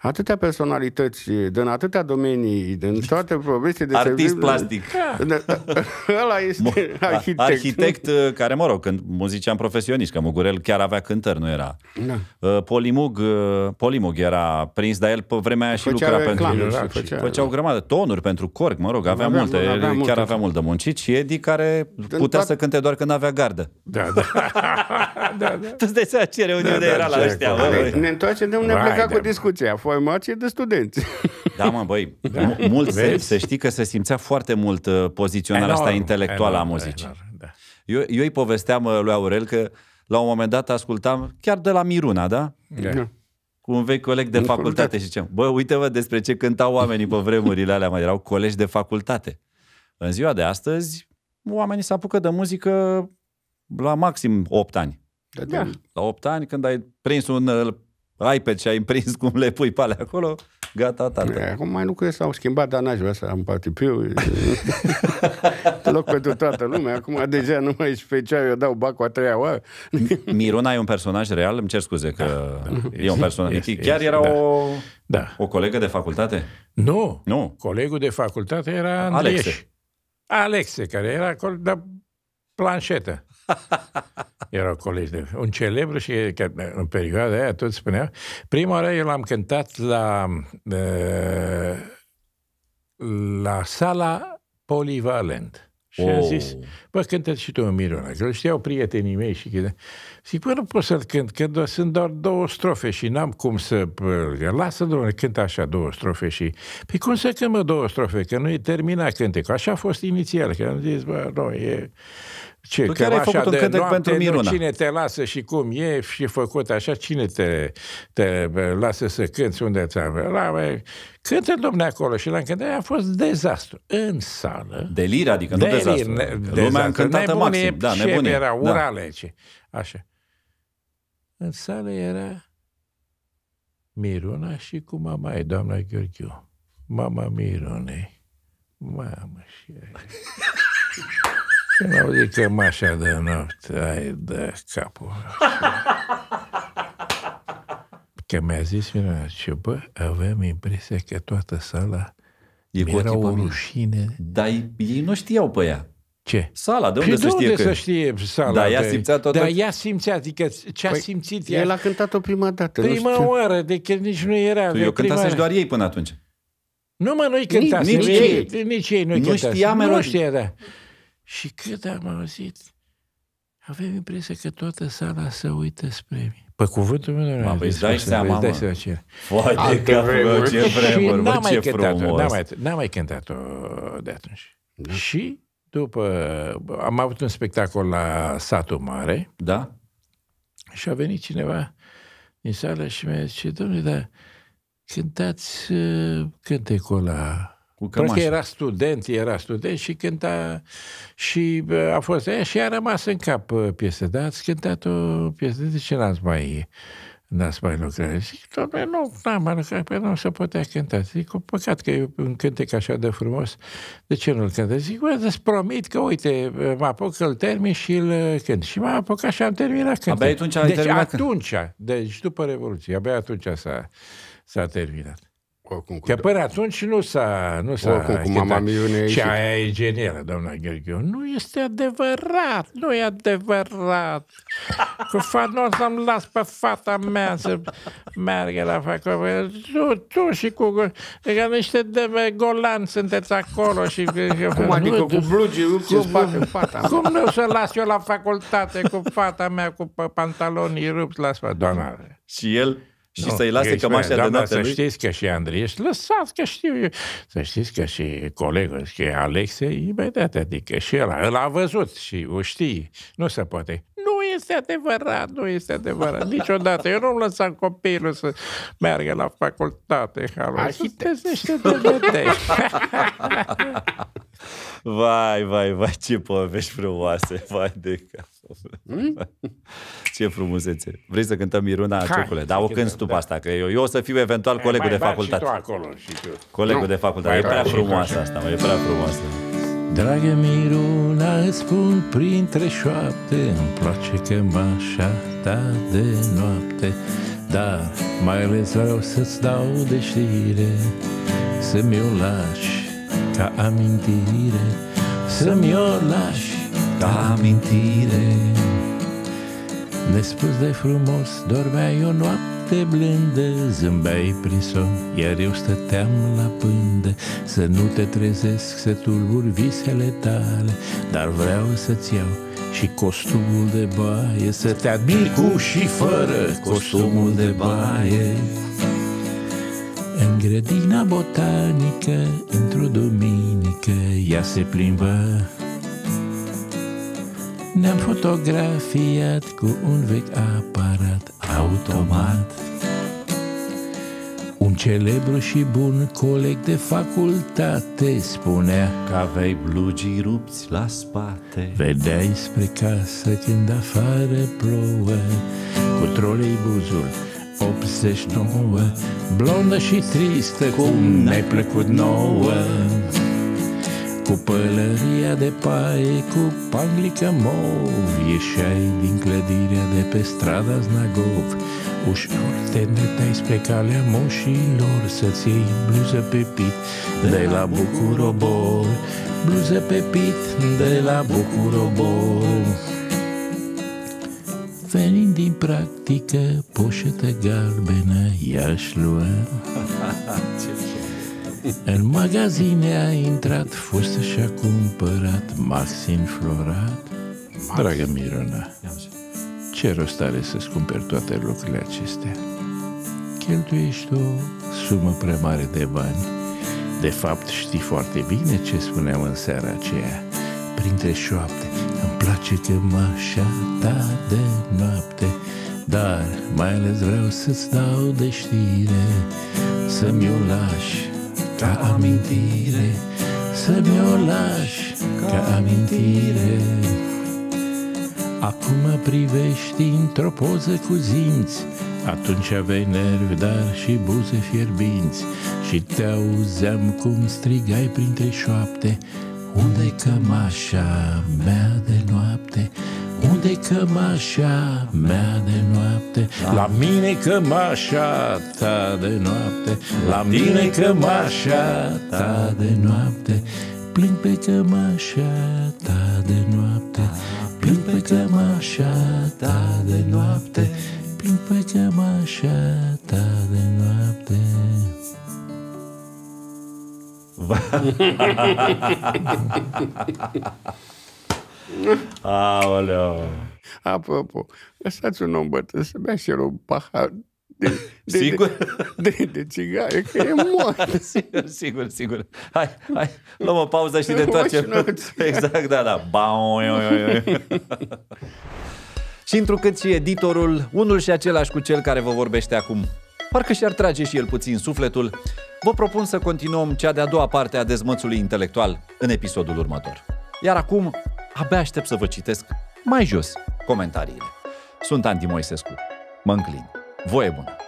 atâtea personalități din atâtea domenii, din toate povestii de Artist serviciu. plastic. Da. Ăla este Mo- arhitect. Arhitect uh, care, mă rog, când muziceam profesionist, că Mugurel chiar avea cântări, nu era. Da. Uh, Polimug, uh, Polimug era prins, dar el pe vremea aia și lucra pentru... pentru... Da, făcea, făcea o grămadă. Tonuri pentru corc, mă rog, avea, avea multe. Avea, avea multe. chiar avea mult de muncit și Edi care putea toat... să cânte doar când avea gardă. Da, da. da, da. Tu ți dai seama ce reuniune da, da, era la da. ăștia. Ne întoarcem de unde pleca cu discuția formație de studenți. Da, mă, băi, da. mult se, se știi că se simțea foarte mult uh, poziționarea asta intelectuală a muzicii. Enorm, da. Eu, eu îi povesteam uh, lui Aurel că la un moment dat ascultam chiar de la Miruna, da? da. da. Cu un vechi coleg de nu da. facultate și ziceam, bă, uite-vă despre ce cântau oamenii pe vremurile alea, mai erau colegi de facultate. În ziua de astăzi, oamenii se apucă de muzică la maxim 8 ani. Da. da. La 8 ani, când ai prins un uh, ai pe ce ai prins cum le pui pe alea acolo, gata, tata. E, păi, acum mai lucrurile s-au schimbat, dar n-aș vrea să am partipiu. loc pentru toată lumea. Acum deja nu mai ești pe cea, eu dau bacul a treia oară. Miruna e un personaj real? Îmi cer scuze că da, da. e un personaj. Este, Chiar este, era da. o... Da. O colegă de facultate? Nu. Nu. Colegul de facultate era Andrieș. Alexe. Alexe, care era acolo, dar planșetă. Erau colegi de... Un celebru și da, în perioada aia tot spunea. Prima oară eu l-am cântat la la sala Polivalent. Și oh. am zis, bă, cântă și tu, Mirona, că îl știau prietenii mei și că... Zic, bă, nu pot să-l cânt, că do- sunt doar două strofe și n-am cum să... Lasă, domnule, cânt așa două strofe și... Păi cum să cânt, mă, două strofe, că nu i termina cântecul. Așa a fost inițial, că am zis, bă, nu, e... Ce, tu chiar ai făcut un cântec pentru Miruna. Nu, cine te lasă și cum e și făcut așa, cine te, te lasă să cânti unde ți la, Cântă domne acolo și la încântare a fost dezastru. În sală... Delir, adică delir, nu dezastru. Ne, dezastru. Lumea încântată nebunie, maxim. Da, nebunie. Da. era, da. urale, da. ce. Așa. În sală era Miruna și cu mama ei, doamna Gheorghiu. Mama Mirunei. Mamă și Când că cămașa de noapte, ai de capul. Că mi-a zis ce bă, aveam impresia că toată sala e era o rușine. Dar ei nu știau pe ea. Ce? Sala, de păi unde și să știe că... să știe sala? Da, ea simțea tot. Da, ea simțea, adică ce a păi, simțit ea. El a cântat-o prima dată. Prima nu oară, de că nici nu era. Tu, eu cântasem doar ei până atunci. Nu, mă, nu-i cântasem. Nici, nici, ei, nici ei nu-i nu cântasem. Știa nu știa, da. Și cât am auzit, avem impresia că toată sala se uită spre mine. Pe cuvântul meu, mă, păi îți dai seama, îți dai seama ce Foarte capul ce vremuri, mă, ce frumos. N-am mai, n-am mai cântat-o de atunci. Da. Și după, am avut un spectacol la satul mare. Da. Și a venit cineva din sală și mi-a zis, domnule, dar cântați uh, cântecul ăla cu cămașa. că era student, era student și cânta și a fost aia și a rămas în cap piesă. Dar ați cântat o piesă, de ce n-ați mai, n-ați mai lucrat? Zic, doamne, nu, n-am mai lucrat, pe păi nu se putea cânta. Zic, păcat că e un cântec așa de frumos, de ce nu-l cântă? Zic, bă, îți promit că, uite, mă apuc, că-l termin și îl cânt. Și m-am apucat și am terminat cânt. Abia atunci a deci, terminat atunci, deci după Revoluție, abia atunci s-a, s-a terminat. Oricum, că până atunci nu s-a... Nu s-a oricum, cu mama Și aia e genială, doamna Gheorghe. Nu este adevărat, nu e adevărat. Cu fata, nu o să-mi las pe fata mea să meargă la facultate. Tu, tu și cu... Că niște de golan sunteți acolo și... Cum adică nu, cu blugi, cu, fata mea. Cum nu să las eu la facultate cu fata mea, cu pantalonii rupți la spate? Doamna... Și el și nu, să-i lase cămașa de noapte să lui? știți că și Andrei, și lăsați că știu eu, să știți că și colegul, și Alexei, imediat, adică și el, el a văzut și o știi, nu se poate. Nu este adevărat, nu este adevărat, niciodată. Eu nu lăsam copilul să meargă la facultate. Sunteți niște Vai, vai, vai, ce povești frumoase, vai de cap. Mm? Ce frumusețe. Vrei să cântăm Miruna Hai, Ciocule? Dar o cânti tu pe da. asta, că eu, eu o să fiu eventual colegul de facultate. Și tu acolo, și tu. Colegul nu, de facultate. E prea frumoasă asta, mă, e prea frumoasă. Dragă Miruna, îți spun printre șoapte Îmi place mă așa de noapte Dar mai ales vreau să-ți dau de știre Să-mi o lași ca amintire Să-mi o lași ca amintire Nespus de frumos dormeai o noapte blândă Zâmbeai prin somn, iar eu stăteam la pândă Să nu te trezesc, să tulbur visele tale Dar vreau să-ți iau și costumul de baie Să te admir cu și fără costumul de baie În grădina botanică, într-o duminică Ea se plimbă ne-am fotografiat cu un vechi aparat automat Un celebru și bun coleg de facultate Spunea Că aveai blugii rupți la spate Vedeai spre casă când afară plouă Cu trolei buzul 89 Blondă și tristă cum ne-ai plăcut nouă cu pălăria de paie, cu panglica mov Ieșeai din clădirea de pe strada Znagov Ușor te îndreptai spre calea moșilor Să-ți iei bluză pe pit de da. la Bucurobor Bluză pe pit de la Bucurobor venind din practică, poșetă galbenă i-aș lua. În magazine a intrat, fost și-a cumpărat, maxim florat. Dragă Mirona, ce rost are să-ți cumperi toate lucrurile acestea? Cheltuiești o sumă prea mare de bani. De fapt, știi foarte bine ce spuneam în seara aceea. Printre șoapte, îmi place că mă ta da de noapte, dar mai ales vreau să-ți dau de știre, să-mi o lași ca amintire Să mi-o lași ca amintire Acum mă privești într-o poză cu zinți Atunci aveai nervi, dar și buze fierbinți Și te auzeam cum strigai printre șoapte unde cămașa mea de noapte? Unde-i cămașa mea de noapte? La mine cămașa ta de noapte La mine cămașa ta de noapte Plâng pe cămașa ta de noapte Plâng pe cămașa ta de noapte Plâng pe cămașa ta de noapte Ha ha ha ha ha ha ha ha Aoleo! Apropo, lăsați un om bătrân să bea și el un pahar de, de, sigur? De, de, de țigare, că e mort. sigur, sigur, sigur. Hai, hai, luăm o pauză și ne întoarcem. Exact, da, da. Bau, eu, eu, eu. și întrucât și editorul, unul și același cu cel care vă vorbește acum, parcă și-ar trage și el puțin sufletul, vă propun să continuăm cea de-a doua parte a dezmățului intelectual în episodul următor. Iar acum, Abia aștept să vă citesc mai jos comentariile. Sunt Anti Moisescu. Mă înclin. Voie bună!